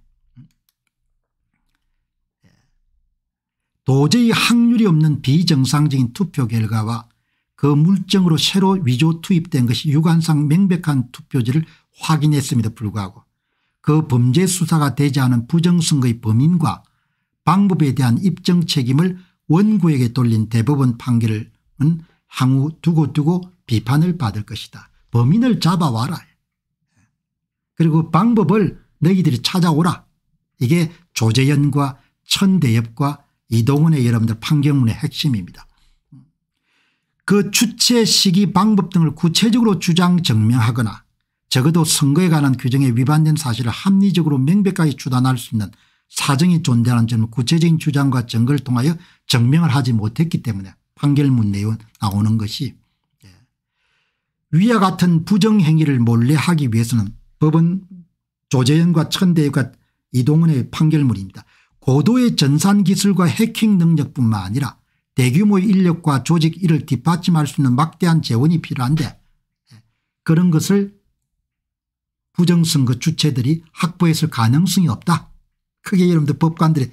도저히 확률이 없는 비정상적인 투표 결과와 그 물증으로 새로 위조 투입된 것이 유관상 명백한 투표지를 확인했음에도 불구하고 그 범죄 수사가 되지 않은 부정선거의 범인과 방법에 대한 입증 책임을 원고에게 돌린 대법원 판결은 항우 두고 두고 비판을 받을 것이다. 범인을 잡아와라. 그리고 방법을 너희들이 찾아오라. 이게 조재현과 천대엽과 이동훈의 여러분들 판결문의 핵심입니다. 그 주체 시기 방법 등을 구체적으로 주장 증명하거나 적어도 선거에 관한 규정에 위반된 사실을 합리적으로 명백하게 주단할 수 있는 사정이 존재하는 점을 구체적인 주장과 증거를 통하여 증명을 하지 못했기 때문에 판결문 내용 나오는 것이 예, 위와 같은 부정행위를 몰래 하기 위해서는 법은 조재현과 천대엽과 이동은의 판결문입니다. 고도의 전산기술과 해킹 능력뿐만 아니라 대규모 인력과 조직 이를 뒷받침할 수 있는 막대한 재원이 필요한데 예, 그런 것을 부정선거 주체들이 확보했을 가능성이 없다. 크게 여러분들 법관들의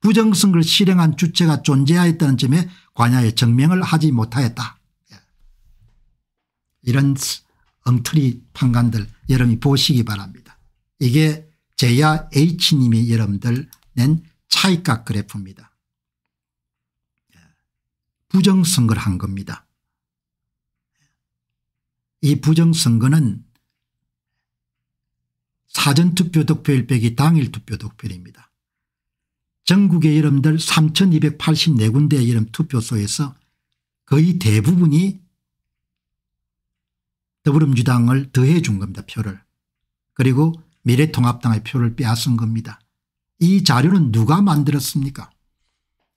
부정선거를 실행한 주체가 존재하였다는 점에 관여의 증명을 하지 못하였다. 예. 이런 엉터리 판관들 여러분이 보시기 바랍니다. 이게 제야 H님이 여러분들 낸 차익각 그래프입니다. 예. 부정선거를 한 겁니다. 예. 이 부정선거는 사전투표 득표일 빼기 당일 투표 득표입니다. 전국의 여러분들 3284군데의 이름 투표소에서 거의 대부분이 더불어민주당을 더해 준 겁니다. 표를. 그리고 미래통합당의 표를 빼앗은 겁니다. 이 자료는 누가 만들었습니까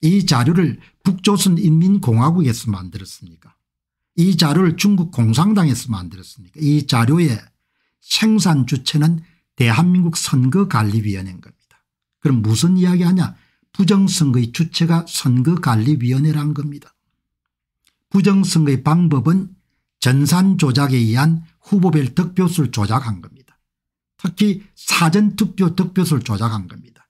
이 자료를 북조선 인민공화국에서 만들었습니까 이 자료를 중국 공산당에서 만들었습니까 이 자료의 생산 주체는 대한민국 선거관리위원회인 겁니다. 그럼 무슨 이야기하냐 부정선거의 주체가 선거관리위원회란 겁니다. 부정선거의 방법은 전산 조작에 의한 후보별 득표수를 조작한 겁니다. 특히 사전투표 득표수를 조작한 겁니다.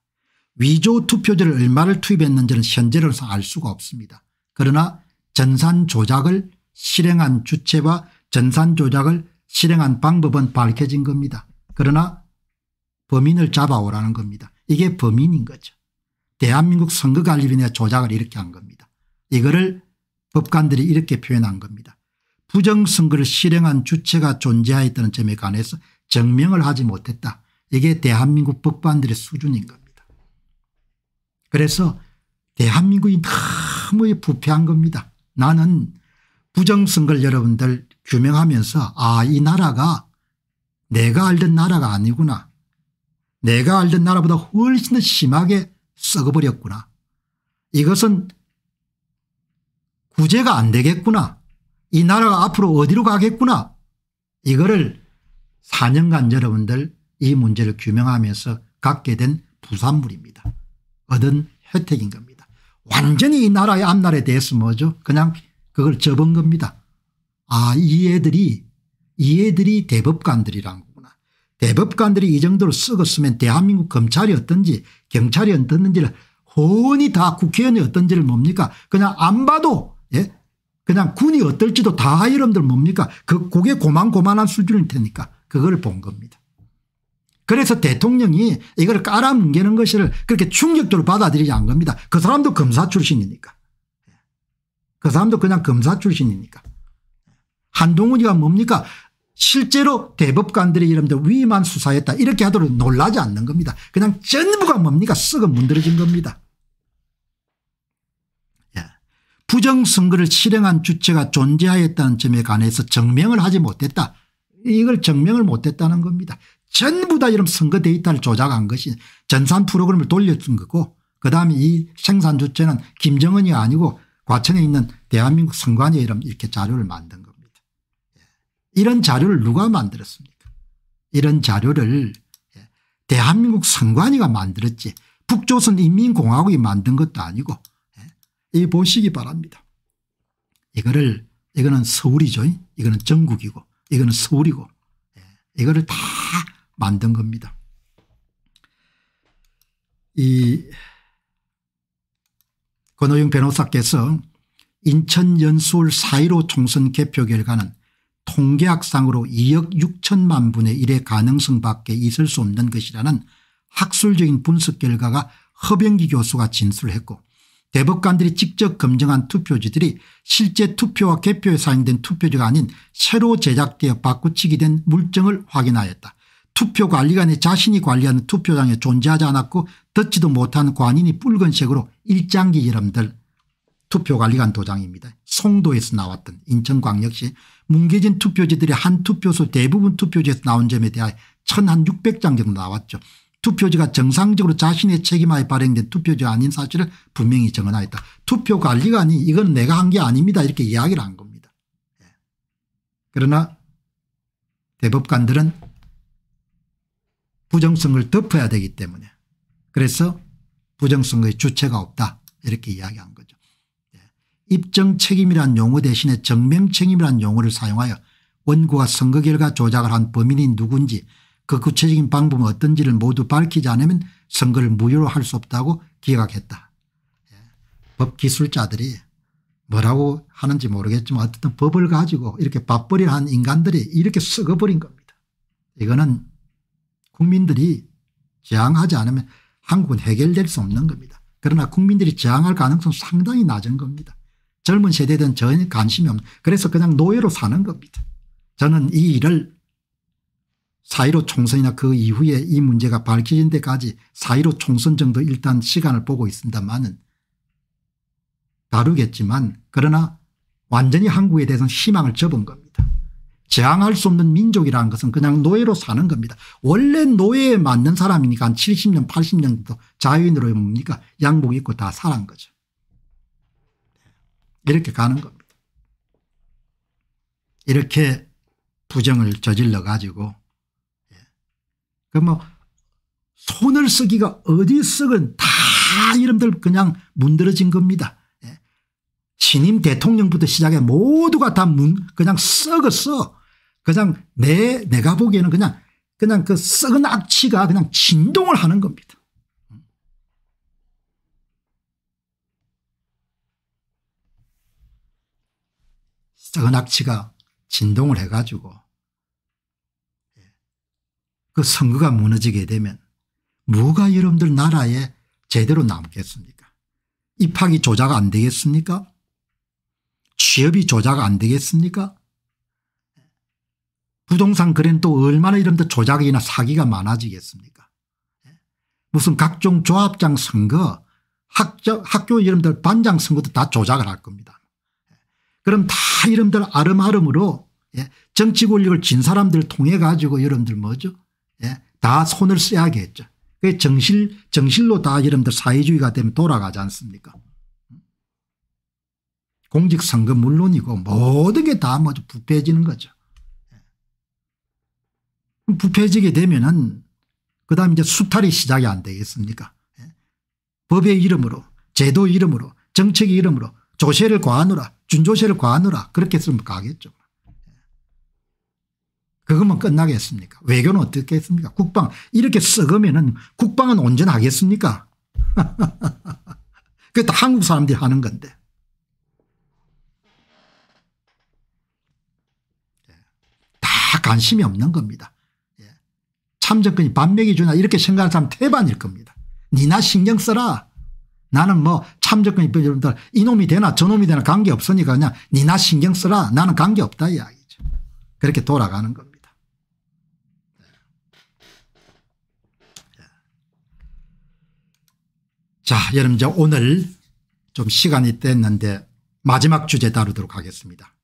위조 투표지를 얼마를 투입했는지는 현재로서 알 수가 없습니다. 그러나 전산 조작을 실행한 주체와 전산 조작을 실행한 방법은 밝혀진 겁니다. 그러나 범인을 잡아오라는 겁니다. 이게 범인인 거죠. 대한민국 선거관리위원회 조작을 이렇게 한 겁니다. 이거를 법관들이 이렇게 표현한 겁니다. 부정선거를 실행한 주체가 존재하였다는 점에 관해서 증명을 하지 못했다. 이게 대한민국 법관들의 수준인 겁니다. 그래서 대한민국이 너무 부패한 겁니다. 나는 부정선거를 여러분들 규명하면서 아이 나라가 내가 알던 나라가 아니구나. 내가 알던 나라보다 훨씬 더 심하게 썩어버렸구나. 이것은 구제가 안 되겠구나. 이 나라가 앞으로 어디로 가겠구나. 이거를 4년간 여러분들 이 문제를 규명하면서 갖게 된 부산물입니다. 얻은 혜택인 겁니다. 완전히 이 나라의 앞날에 대해서 뭐죠? 그냥 그걸 접은 겁니다. 아, 이 애들이, 이 애들이 대법관들이란 대법관들이 이 정도로 썩었으면 대한민국 검찰이 어떤지 경찰이 어떤지를 훤히 다 국회의원이 어떤지를 뭡니까 그냥 안 봐도 예? 그냥 군이 어떨지도 다 여러분들 뭡니까 그 그게 고만고만한 수준일 테니까 그걸 본 겁니다. 그래서 대통령이 이걸 깔아뭉개는 것을 그렇게 충격적으로 받아들이지 않은 겁니다. 그 사람도 검사 출신이니까. 그 사람도 그냥 검사 출신이니까. 한동훈이가 뭡니까 실제로 대법관들의 이름들 위만수사했다 이렇게 하도록 놀라지 않는 겁니다. 그냥 전부가 뭡니까 썩어 문드러진 겁니다. 예. 부정선거를 실행한 주체가 존재하였다는 점에 관해서 증명을 하지 못했다. 이걸 증명을 못했다는 겁니다. 전부 다 이런 선거 데이터를 조작한 것이 전산 프로그램을 돌려준 거고 그다음에 이 생산 주체는 김정은이 아니고 과천에 있는 대한민국 선관위 이름 이렇게 자료를 만든 겁니다. 이런 자료를 누가 만들었습니까 이런 자료를 예, 대한민국 선관위가 만들었지 북조선 인민공화국이 만든 것도 아니고 예, 이 보시기 바랍니다. 이거를 이거는 서울이죠. 이거는 전국이고 이거는 서울이고 예, 이거를 다 만든 겁니다. 이 권호영 변호사께서 인천연수울 4.15 총선 개표 결과는 통계학상으로 2억 6천만 분의 1의 가능성밖에 있을 수 없는 것이라는 학술적인 분석 결과가 허병기 교수가 진술했고 대법관들이 직접 검증한 투표지들이 실제 투표와 개표에 사용된 투표지가 아닌 새로 제작되어 바꾸치기 된 물증을 확인하였다. 투표관리관이 자신이 관리하는 투표장에 존재하지 않았고 듣지도 못한 관인이 붉은색으로 일장기 이름들 투표관리관 도장입니다. 송도에서 나왔던 인천광역시 뭉개진 투표지들이 한 투표소 대부분 투표지에서 나온 점에 대하 1600장 정도 나왔죠. 투표지가 정상적으로 자신의 책임하에 발행된 투표지 아닌 사실을 분명히 증언하였다 투표관리관이 이건 내가 한 게 아닙니다 이렇게 이야기를 한 겁니다. 예. 그러나 대법관들은 부정성을 덮어야 되기 때문에 그래서 부정성의 주체가 없다 이렇게 이야기한 입증 책임이란 용어 대신에 증명 책임이란 용어를 사용하여 원고가 선거 결과 조작을 한 범인이 누군지 그 구체적인 방법은 어떤지를 모두 밝히지 않으면 선거를 무효로 할 수 없다고 기각했다. 예. 법기술자들이 뭐라고 하는지 모르겠지만 어쨌든 법을 가지고 이렇게 밥벌이를 한 인간들이 이렇게 썩어버린 겁니다. 이거는 국민들이 저항하지 않으면 한국은 해결될 수 없는 겁니다. 그러나 국민들이 저항할 가능성 상당히 낮은 겁니다. 젊은 세대든 전혀 관심이 없는 그래서 그냥 노예로 사는 겁니다. 저는 이 일을 사1로 총선이나 그 이후에 이 문제가 밝혀진 데까지 사1로 총선 정도 일단 시간을 보고 있습니다만은 다루겠지만 그러나 완전히 한국에 대해서는 희망을 접은 겁니다. 저항할 수 없는 민족이라는 것은 그냥 노예로 사는 겁니다. 원래 노예에 맞는 사람이니까 한 70년 80년도 자유인으로 뭡니까 양복 입고 다 살한 거죠. 이렇게 가는 겁니다. 이렇게 부정을 저질러 가지고 예. 그뭐 손을 쓰기가 어디 쓰건 다 이름들 그냥 문드러진 겁니다. 예. 신임 대통령부터 시작해 모두가 다 문 그냥 썩었어. 그냥 내 내가 보기에는 그냥 그냥 그 썩은 악취가 그냥 진동을 하는 겁니다. 작은 악취가 진동을 해가지고 그 선거가 무너지게 되면 뭐가 여러분들 나라에 제대로 남겠습니까 입학이 조작 안 되겠습니까 취업이 조작 안 되겠습니까 부동산 거래는 또 얼마나 이런데 조작이나 사기가 많아지겠습니까 무슨 각종 조합장 선거 학교, 학교 이름들 반장 선거도 다 조작을 할 겁니다 그럼 다 이름들 아름아름으로 예, 정치 권력을 진 사람들 통해 가지고 여러분들 뭐죠 예, 다 손을 써야겠죠그 정실 정실로 다 여러분들 사회주의가 되면 돌아가지 않습니까 공직선거 물론이고 모든 게 다 뭐죠 부패해지는 거죠. 예. 부패해지게 되면은 그 다음 이제 수탈이 시작이 안 되겠습니까 예. 법의 이름으로 제도 이름으로 정책의 이름으로 조세를 과하느라 준조세를 과하느라 그렇게 쓰면 가겠죠. 그거면 끝나겠습니까 외교는 어떻게 했습니까 국방 이렇게 썩으면 은 국방은 온전하겠습니까 그게 다 한국 사람들이 하는 건데 다 관심이 없는 겁니다. 예. 참정권이 반맥이 주나 이렇게 생각하는 사람 태반일 겁니다. 니나 신경 써라. 나는 뭐 참조권 입법 여러분 이놈이 되나 저놈이 되나 관계없으니까 그냥 니나 신경 쓰라 나는 관계없다 이야기죠. 그렇게 돌아가는 겁니다. 예. 자 여러분 이제 오늘 좀 시간이 됐는데 마지막 주제 다루도록 하겠습니다.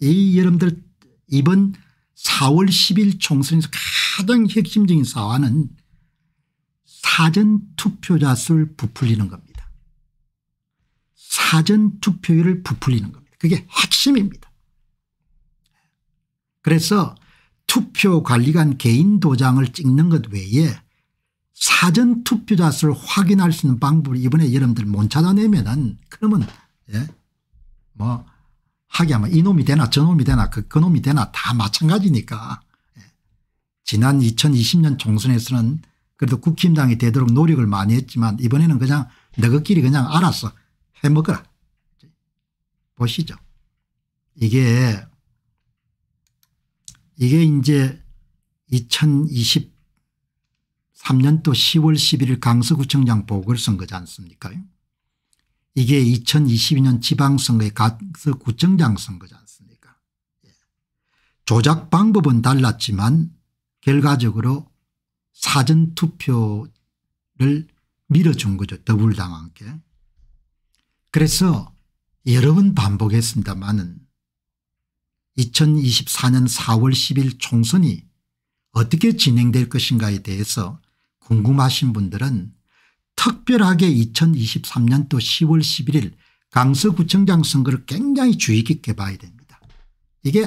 이 여러분들 이번 4월 10일 총선에서 가장 핵심적인 사안은 사전투표자 수를 부풀리는 겁니다. 사전 투표율을 부풀리는 겁니다. 그게 핵심입니다. 그래서 투표관리관 개인 도장을 찍는 것 외에 사전 투표자 수를 확인할 수 있는 방법을 이번에 여러분들 못 찾아내면은 그러면 예? 뭐 하게 하면 이놈이 되나 저놈이 되나 그, 그놈이 되나 다 마찬가지니까 예. 지난 2020년 총선에서는 그래도 국힘당이 되도록 노력을 많이 했지만 이번에는 그냥 너것끼리 그냥 알았어 해먹어라. 보시죠. 이게 이게 이제 2023년도 10월 11일 강서구청장 보궐선거지 않습니까 이게 2022년 지방선거의 강서구청장 선거지 않습니까 예. 조작 방법은 달랐지만 결과적으로 사전투표를 밀어준 거죠 더불당한께 그래서 여러 번 반복했습니다만은 2024년 4월 10일 총선이 어떻게 진행될 것인가에 대해서 궁금하신 분들은 특별하게 2023년도 10월 11일 강서구청장 선거를 굉장히 주의 깊게 봐야 됩니다. 이게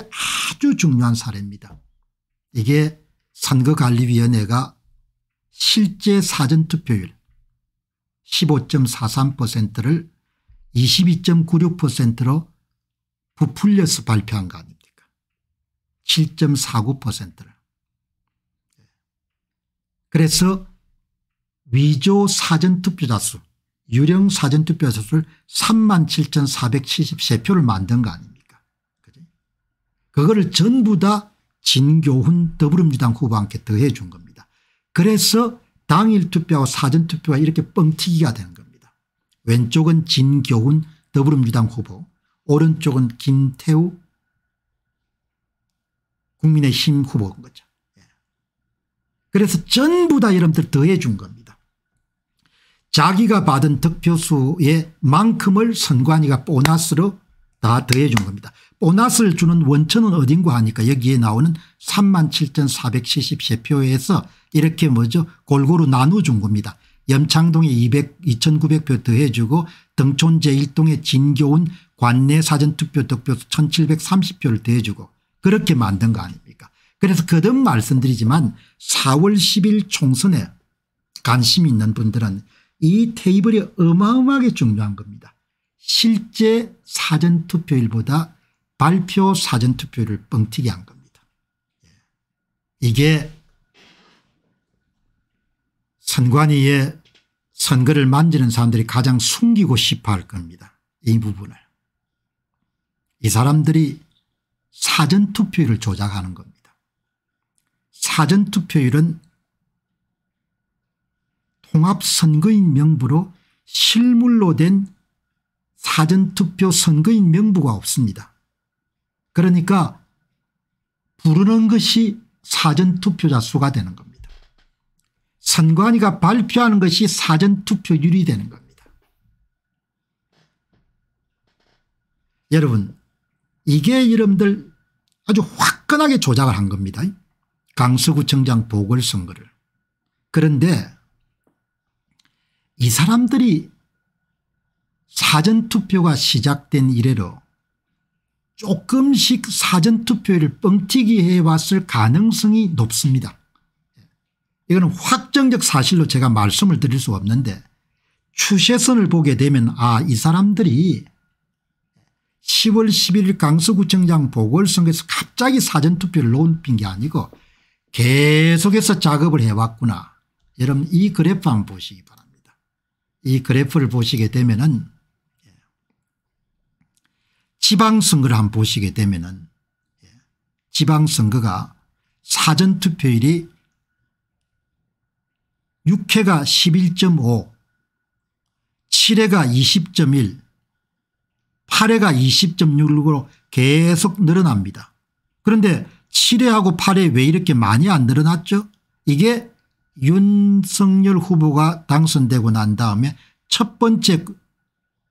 아주 중요한 사례입니다. 이게 선거관리위원회가 실제 사전투표율 15.43%를 22.96%로 부풀려서 발표한 거 아닙니까 7.49%를. 그래서 위조 사전투표자 수 유령 사전투표자 수를 37,473표를 만든 거 아닙니까 그거를 전부 다 진교훈 더불어민주당 후보한테 더해 준 겁니다. 그래서 당일 투표와 사전투표가 이렇게 뻥튀기가 되는 왼쪽은 진교훈 더불어민주당 후보 오른쪽은 김태우 국민의힘 후보인 거죠. 예. 그래서 전부 다 여러분들 더해준 겁니다. 자기가 받은 득표수의 만큼을 선관위가 보너스로 다 더해준 겁니다. 보너스를 주는 원천은 어딘가 하니까 여기에 나오는 37,473표에서 이렇게 뭐죠 골고루 나눠준 겁니다. 염창동에 200, 2900표 더해주고 등촌 제1동에 진교훈 관내 사전투표 득표수 1730표를 더해주고 그렇게 만든 거 아닙니까 그래서 거듭 말씀드리지만 4월 10일 총선에 관심 있는 분들은 이 테이블이 어마어마하게 중요한 겁니다. 실제 사전투표일보다 발표 사전투표를 뻥튀기 한 겁니다. 예. 이게 선관위에 선거를 만지는 사람들이 가장 숨기고 싶어 할 겁니다. 이 부분을. 이 사람들이 사전투표율을 조작하는 겁니다. 사전투표율은 통합선거인 명부로 실물로 된 사전투표 선거인 명부가 없습니다. 그러니까 부르는 것이 사전투표자 수가 되는 겁니다. 선관위가 발표하는 것이 사전투표율이 되는 겁니다. 여러분 이게 여러들 아주 화끈하게 조작을 한 겁니다. 강서구청장 보궐선거를. 그런데 이 사람들이 사전투표가 시작된 이래로 조금씩 사전투표를 뻥튀기해 왔을 가능성이 높습니다. 이거는 확정적 사실로 제가 말씀을 드릴 수 없는데 추세선을 보게 되면 아 이 사람들이 10월 11일 강서구청장 보궐선거에서 갑자기 사전투표를 놓은 게 아니고 계속해서 작업을 해왔구나. 여러분 이 그래프 한번 보시기 바랍니다. 이 그래프를 보시게 되면 은 예. 지방선거를 한번 보시게 되면 은 예. 지방선거가 사전투표일이 6회가 11.5 7회가 20.1 8회가 20.6으로 계속 늘어납니다. 그런데 7회하고 8회 왜 이렇게 많이 안 늘어났죠? 이게 윤석열 후보가 당선되고 난 다음에 첫 번째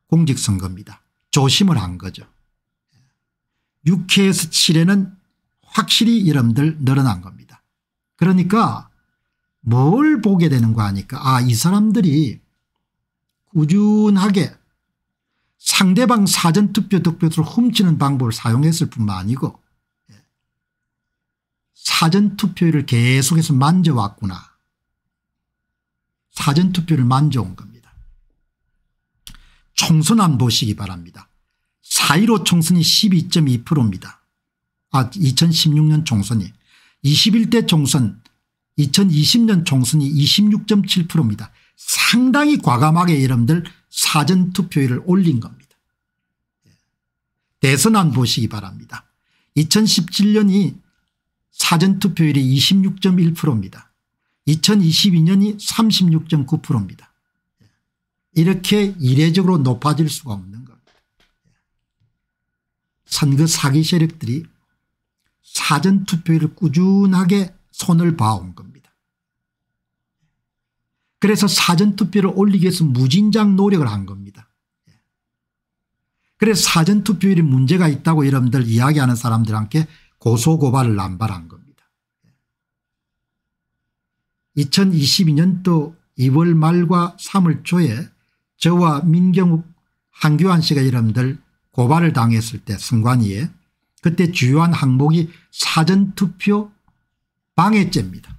공직선거입니다. 조심을 한 거죠. 6회에서 7회는 확실히 여러분들 늘어난 겁니다. 그러니까 뭘 보게 되는 거 아니까 아이 사람들이 꾸준하게 상대방 사전투표 득표수를 훔치는 방법을 사용했을 뿐만 아니고 예. 사전투표를 계속해서 만져왔구나. 사전투표를 만져온 겁니다. 총선 안 보시기 바랍니다. 4.15 총선이 12.2%입니다. 아 2016년 총선이 21대 총선 2020년 총선이 26.7%입니다. 상당히 과감하게 여러분들 사전투표율을 올린 겁니다. 예. 대선 안 보시기 바랍니다. 2017년이 사전투표율이 26.1%입니다. 2022년이 36.9%입니다. 이렇게 이례적으로 높아질 수가 없는 겁니다. 예. 선거 사기 세력들이 사전투표율을 꾸준하게 손을 봐온 겁니다. 그래서 사전투표를 올리기 위해서 무진장 노력을 한 겁니다. 그래서 사전투표율이 문제가 있다고 여러분들 이야기하는 사람들한테 고소고발을 남발한 겁니다. 2022년도 2월 말과 3월 초에 저와 민경욱 한교환 씨가 여러분들 고발을 당했을 때승관위에 그때 주요한 항목이 사전투표 방해죄입니다.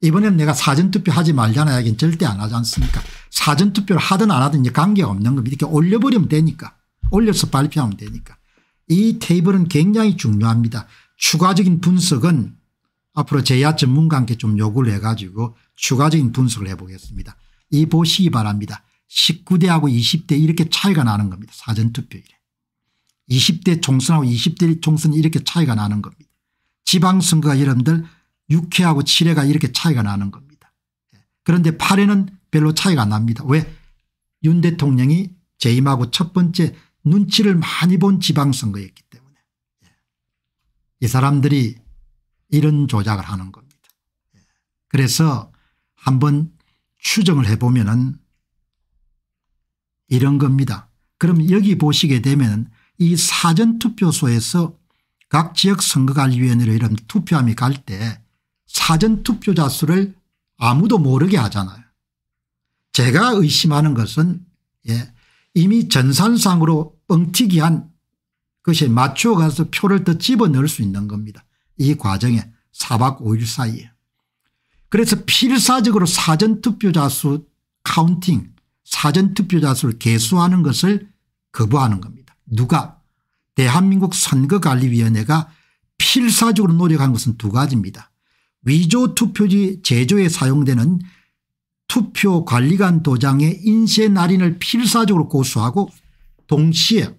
이번엔 내가 사전투표 하지 말자는 이야 절대 안 하지 않습니까 사전투표를 하든 안 하든 관계 없는 겁니다. 이렇게 올려버리면 되니까 올려서 발표하면 되니까 이 테이블은 굉장히 중요합니다. 추가적인 분석은 앞으로 제야 전문가 함께 좀 요구를 해가지고 추가적인 분석을 해보겠습니다. 이 보시기 바랍니다. 19대하고 20대 이렇게 차이가 나는 겁니다. 사전투표일에. 20대 총선하고 20대 총선 이렇게 차이가 나는 겁니다. 지방선거가 여러분들 6회하고 7회가 이렇게 차이가 나는 겁니다. 그런데 8회는 별로 차이가 안 납니다. 왜? 윤 대통령이 재임하고 첫 번째 눈치를 많이 본 지방선거였기 때문에 이 사람들이 이런 조작을 하는 겁니다. 그래서 한번 추정을 해보면 은 이런 겁니다. 그럼 여기 보시게 되면 이 사전투표소에서 각 지역 선거관리위원회로 이런 투표함이 갈 때 사전 투표자 수를 아무도 모르게 하잖아요. 제가 의심하는 것은 예, 이미 전산상으로 뻥튀기한 것이 맞추어 가서 표를 더 집어넣을 수 있는 겁니다. 이 과정에 4박 5일 사이에. 그래서 필사적으로 사전투표자 수 카운팅 사전투표자 수를 개수하는 것을 거부하는 겁니다. 누가 대한민국 선거관리위원회가 필사적으로 노력한 것은 두 가지입니다. 위조 투표지 제조에 사용되는 투표관리관 도장의 인쇄 날인을 필사적으로 고수하고 동시에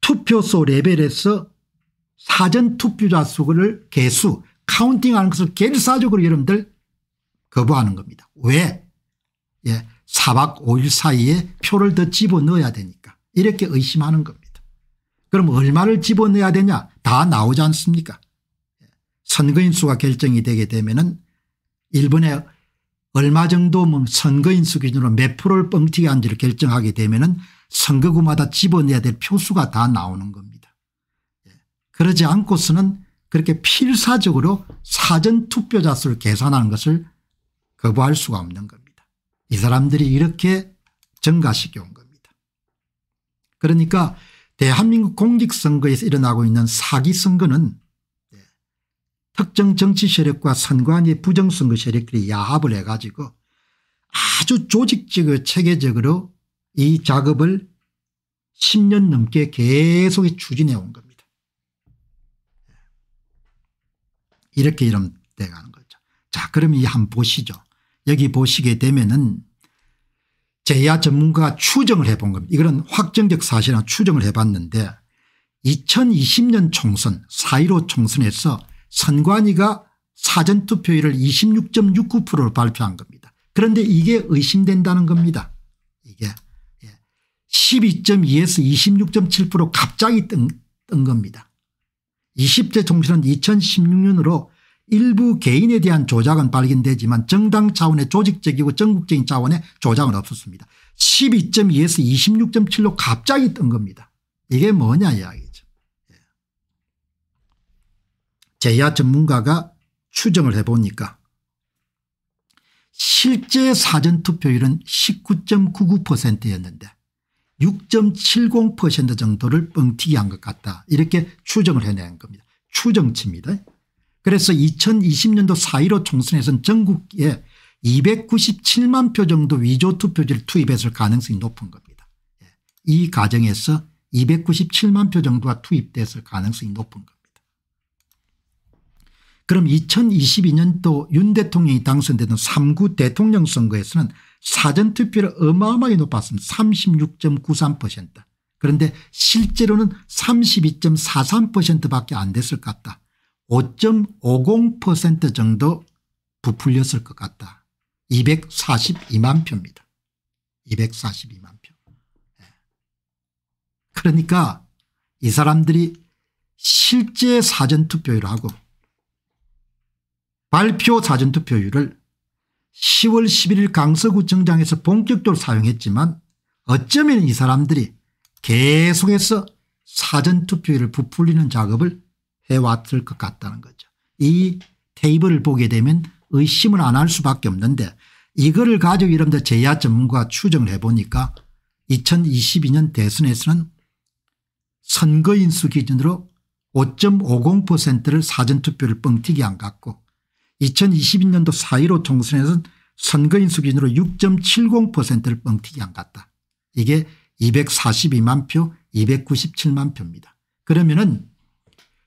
투표소 레벨에서 사전 투표자 수를 개수 카운팅하는 것을 결사적으로 여러분들 거부하는 겁니다. 왜? 예, 4박 5일 사이에 표를 더 집어넣어야 되니까 이렇게 의심하는 겁니다. 그럼 얼마를 집어넣어야 되냐 다 나오지 않습니까 선거인 수가 결정이 되게 되면 은 일본에 얼마 정도 뭐 선거인 수 기준으로 몇 프로를 뻥튀기 한지를 결정하게 되면 은 선거구마다 집어내야 될 표수가 다 나오는 겁니다. 예. 그러지 않고서는 그렇게 필사적으로 사전투표자 수를 계산하는 것을 거부할 수가 없는 겁니다. 이 사람들이 이렇게 증가시켜 온 겁니다. 그러니까 대한민국 공직선거에서 일어나고 있는 사기 선거는 네, 특정 정치 세력과 선관위 부정선거 세력들이 야합을 해가지고 아주 조직적이고 체계적으로 이 작업을 10년 넘게 계속 추진해 온 겁니다. 네, 이렇게 이름 돼가는 거죠. 자 그럼 이 한 보시죠. 여기 보시게 되면은 제야 전문가가 추정을 해본 겁니다. 이거는 확정적 사실이나 추정을 해봤는데 2020년 총선 4.15 총선에서 선관위가 사전투표율을 26.69%로 발표한 겁니다. 그런데 이게 의심된다는 겁니다. 이게 12.2에서 예. 26.7% 갑자기 뜬, 뜬 겁니다. 20대 총선은 2016년으로 일부 개인에 대한 조작은 발견되지만 정당 차원의 조직적이고 전국적인 차원의 조작은 없었습니다. 12.2에서 26.7로 갑자기 뜬 겁니다. 이게 뭐냐 이야기죠. 예. 제야 전문가가 추정을 해보니까 실제 사전투표율은 19.99%였는데 6.70% 정도를 뻥튀기한 것 같다. 이렇게 추정을 해낸 겁니다. 추정치입니다. 그래서 2020년도 4.15 총선에서는 전국에 297만 표 정도 위조 투표지를 투입했을 가능성이 높은 겁니다. 예. 이 과정에서 297만 표 정도가 투입됐을 가능성이 높은 겁니다. 그럼 2022년도 윤 대통령이 당선되는 3구 대통령 선거에서는 사전투표를 어마어마하게 높았습니다. 36.93% 그런데 실제로는 32.43% 밖에 안 됐을 것 같다. 5.50% 정도 부풀렸을 것 같다. 242만 표입니다. 242만 표. 예. 그러니까 이 사람들이 실제 사전투표율을 하고 발표 사전투표율을 10월 11일 강서구청장에서 본격적으로 사용했지만 어쩌면 이 사람들이 계속해서 사전투표율을 부풀리는 작업을 해왔을 것 같다는 거죠. 이 테이블을 보게 되면 의심을 안 할 수밖에 없는데 이거를 가지고 여러분들 제야 전문가 추정을 해보니까 2022년 대선에서는 선거인수 기준으로 5.50%를 사전투표를 뻥튀기 안 갖고 2022년도 4.15 총선에서는 선거인수 기준으로 6.70%를 뻥튀기 안 갔다. 이게 242만 표 297만 표입니다. 그러면은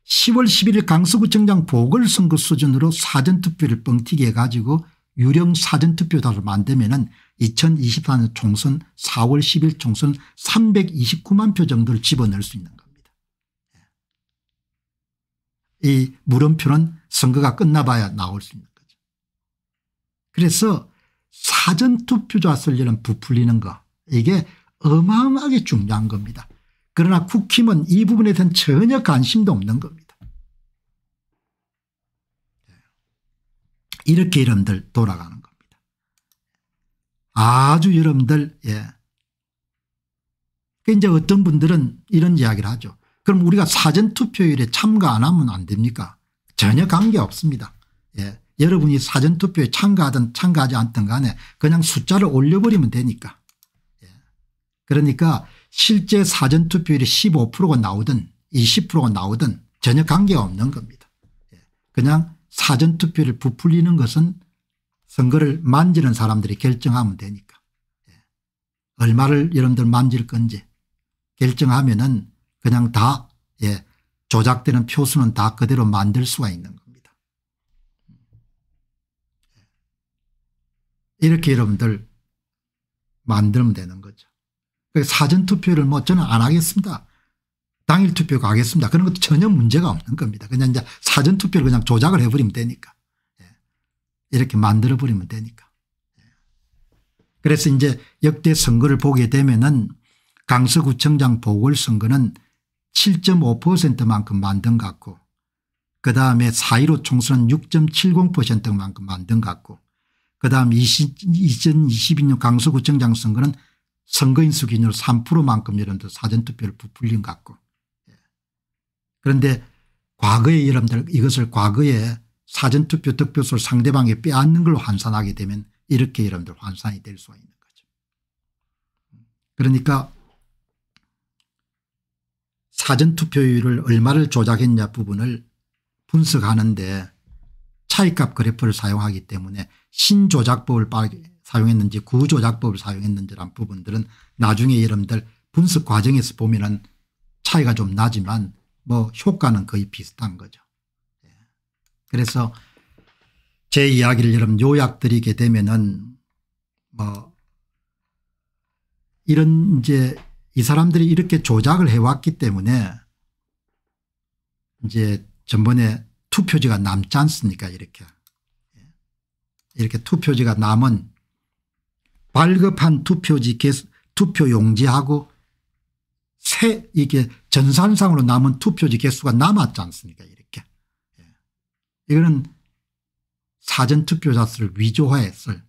10월 11일 강서구청장 보궐선거 수준으로 사전투표를 뻥튀기 해가지고 유령 사전투표자를 만들면 2024년 총선 4월 10일 총선 329만 표 정도를 집어넣을 수 있는 겁니다. 예. 이 물음표는 선거가 끝나봐야 나올 수 있는 거죠. 그래서 사전투표자 설리는 부풀리는 거 이게 어마어마하게 중요한 겁니다. 그러나 국힘은 이 부분에 대한 전혀 관심도 없는 겁니다. 이렇게 여러분들 돌아가는 겁니다. 아주 여러분들 예. 그러니까 이제 어떤 분들은 이런 이야기를 하죠. 그럼 우리가 사전투표율에 참가 안 하면 안 됩니까 전혀 관계없습니다. 예. 여러분이 사전투표에 참가하든 참가하지 않든 간에 그냥 숫자를 올려버리면 되니까. 예. 그러니까 실제 사전투표율이 15%가 나오든 20%가 나오든 전혀 관계없는 겁니다. 예. 그냥 사전투표를 부풀리는 것은 선거를 만지는 사람들이 결정하면 되니까 예. 얼마를 여러분들 만질 건지 결정하면 은 그냥 다 예, 조작되는 표수는 다 그대로 만들 수가 있는 겁니다. 예. 이렇게 여러분들 만들면 되는 거죠. 그 사전투표를 뭐 저는 안 하겠습니다. 당일 투표 가겠습니다. 그런 것도 전혀 문제가 없는 겁니다. 그냥 이제 사전투표를 그냥 조작을 해버리면 되니까. 예. 이렇게 만들어버리면 되니까. 예. 그래서 이제 역대 선거를 보게 되면은 강서구청장 보궐선거는 7.5%만큼 만든 것 같고 그다음에 4.15 총선은 6.70%만큼 만든 것 같고 그다음 2022년 강서구청장 선거는 선거인수 기준으로 3%만큼 여러 사전투표를 부풀린 것 같고 그런데 과거의 여러분들 이것을 과거에 사전투표 득표수를 상대방에 빼앗는 걸로 환산하게 되면 이렇게 여러분들 환산이 될 수가 있는 거죠. 그러니까 사전투표율을 얼마를 조작했냐 부분을 분석하는데 차이값 그래프를 사용하기 때문에 신조작법을 사용했는지 구조작법을 사용했는지란 부분들은 나중에 여러분들 분석 과정에서 보면 은 차이가 좀 나지만 뭐 효과는 거의 비슷한 거죠. 예. 그래서 제 이야기를 여러분 요약드리게 되면은 뭐 이런 이제 이 사람들이 이렇게 조작을 해왔기 때문에 이제 전번에 투표지가 남지 않습니까 이렇게 예. 이렇게 투표지가 남은 발급한 투표지 투표 용지하고 새 이게 전산상으로 남은 투표지 개수가 남았지 않습니까 이렇게. 예. 이거는 사전투표자 수를 위조했을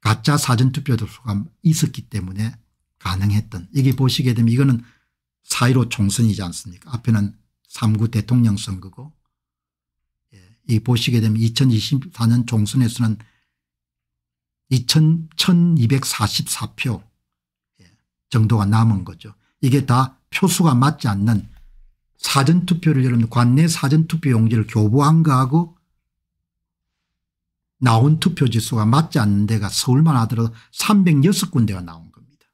가짜 사전투표자 수가 있었기 때문에 가능했던 여기 보시게 되면 이거는 사1로 총선이지 않습니까 앞에는 3구 대통령 선거고 예. 이 보시게 되면 2024년 총선에서는 2,244표 정도가 남은 거죠. 이게 다 표수가 맞지 않는 사전투표를 열었는 관내 사전투표 용지를 교부한 거하고 나온 투표지수가 맞지 않는 데가 서울만 하더라도 306군데가 나온 겁니다.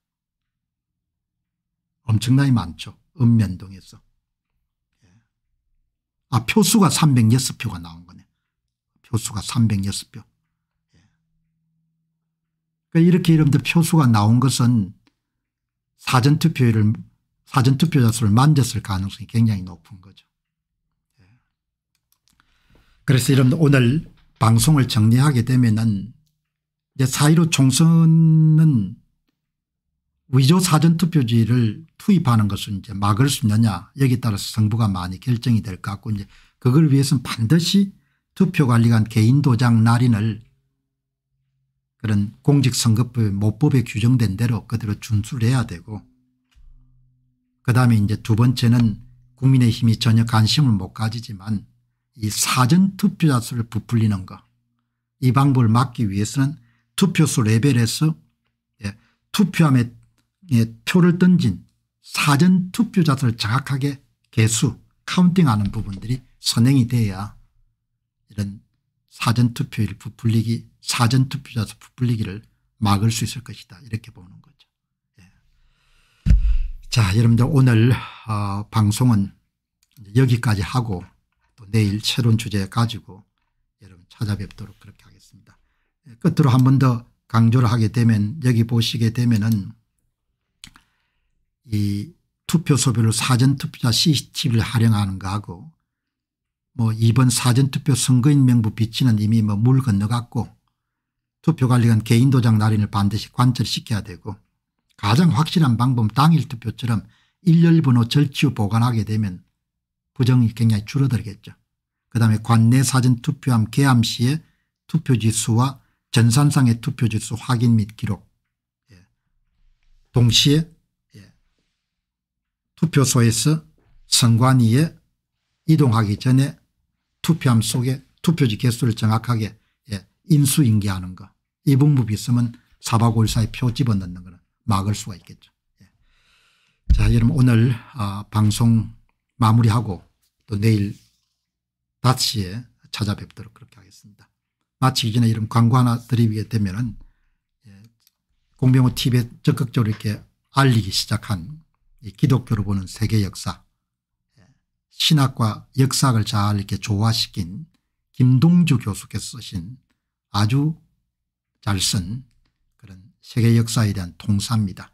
엄청나게 많죠. 읍면동에서. 예. 아 표수가 306표가 나온 거네. 표수가 306표. 예. 그러니까 이렇게 여러분들 표수가 나온 것은 사전투표율을 사전투표자 수를 만졌을 가능성이 굉장히 높은 거죠. 예. 그래서 여러분 오늘 방송을 정리하게 되면은 이제 4.15 총선은 위조 사전투표지를 투입하는 것을 이제 막을 수 있느냐 여기 따라서 정부가 많이 결정이 될 것 같고 이제 그걸 위해서는 반드시 투표관리관 개인도장 날인을 그런 공직선거법 모법에 규정된 대로 그대로 준수를 해야 되고 그다음에 이제 두 번째는 국민의힘이 전혀 관심을 못 가지지만 이 사전 투표자 수를 부풀리는 것. 이 방법을 막기 위해서는 투표수 레벨에서 예, 투표함에 예, 표를 던진 사전 투표자 수를 정확하게 개수 카운팅하는 부분들이 선행이 돼야 이런 사전 투표일 부풀리기 사전 투표자 수 부풀리기를 막을 수 있을 것이다 이렇게 보는 거죠. 자 여러분들 오늘 어, 방송은 여기까지 하고 또 내일 새로운 주제 가지고 여러분 찾아뵙도록 그렇게 하겠습니다. 네, 끝으로 한 번 더 강조를 하게 되면 여기 보시게 되면은 이 투표소별로 사전투표자 CCTV를 활용하는 거하고 뭐 이번 사전투표 선거인 명부 비치는 이미 뭐 물 건너갔고 투표관리관 개인도장 날인을 반드시 관철시켜야 되고 가장 확실한 방법 당일 투표처럼 일렬번호 절취 보관하게 되면 부정이 굉장히 줄어들겠죠. 그 다음에 관내 사전 투표함 개함시의 투표지 수와 전산상의 투표지 수 확인 및 기록 예. 동시에 예. 투표소에서 선관위에 이동하기 전에 투표함 속에 투표지 개수를 정확하게 예. 인수인계하는 것. 이분법이 있으면 사박월사에 표 집어넣는 거는 막을 수가 있겠죠. 예. 자 여러분 오늘 아, 방송 마무리하고 또 내일 5시에 찾아뵙도록 그렇게 하겠습니다. 마치기 전에 이런 광고 하나 드리게 되면은 예, 공병호 TV에 적극적으로 이렇게 알리기 시작한 기독교로 보는 세계 역사 예, 신학과 역사학을 잘 이렇게 조화시킨 김동주 교수께서 쓰신 아주 잘쓴 세계 역사에 대한 통사입니다.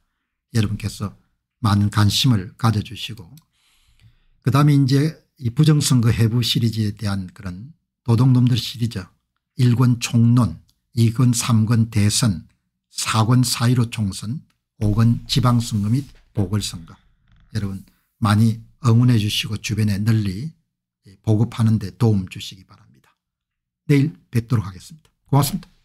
여러분께서 많은 관심을 가져주시고 그 다음에 이제 이 부정선거 해부 시리즈에 대한 그런 도둑놈들 시리즈 1권 총론 2권 3권 대선 4권 4.15 총선 5권 지방선거 및 보궐선거 여러분 많이 응원해 주시고 주변에 널리 보급하는 데 도움 주시기 바랍니다. 내일 뵙도록 하겠습니다. 고맙습니다.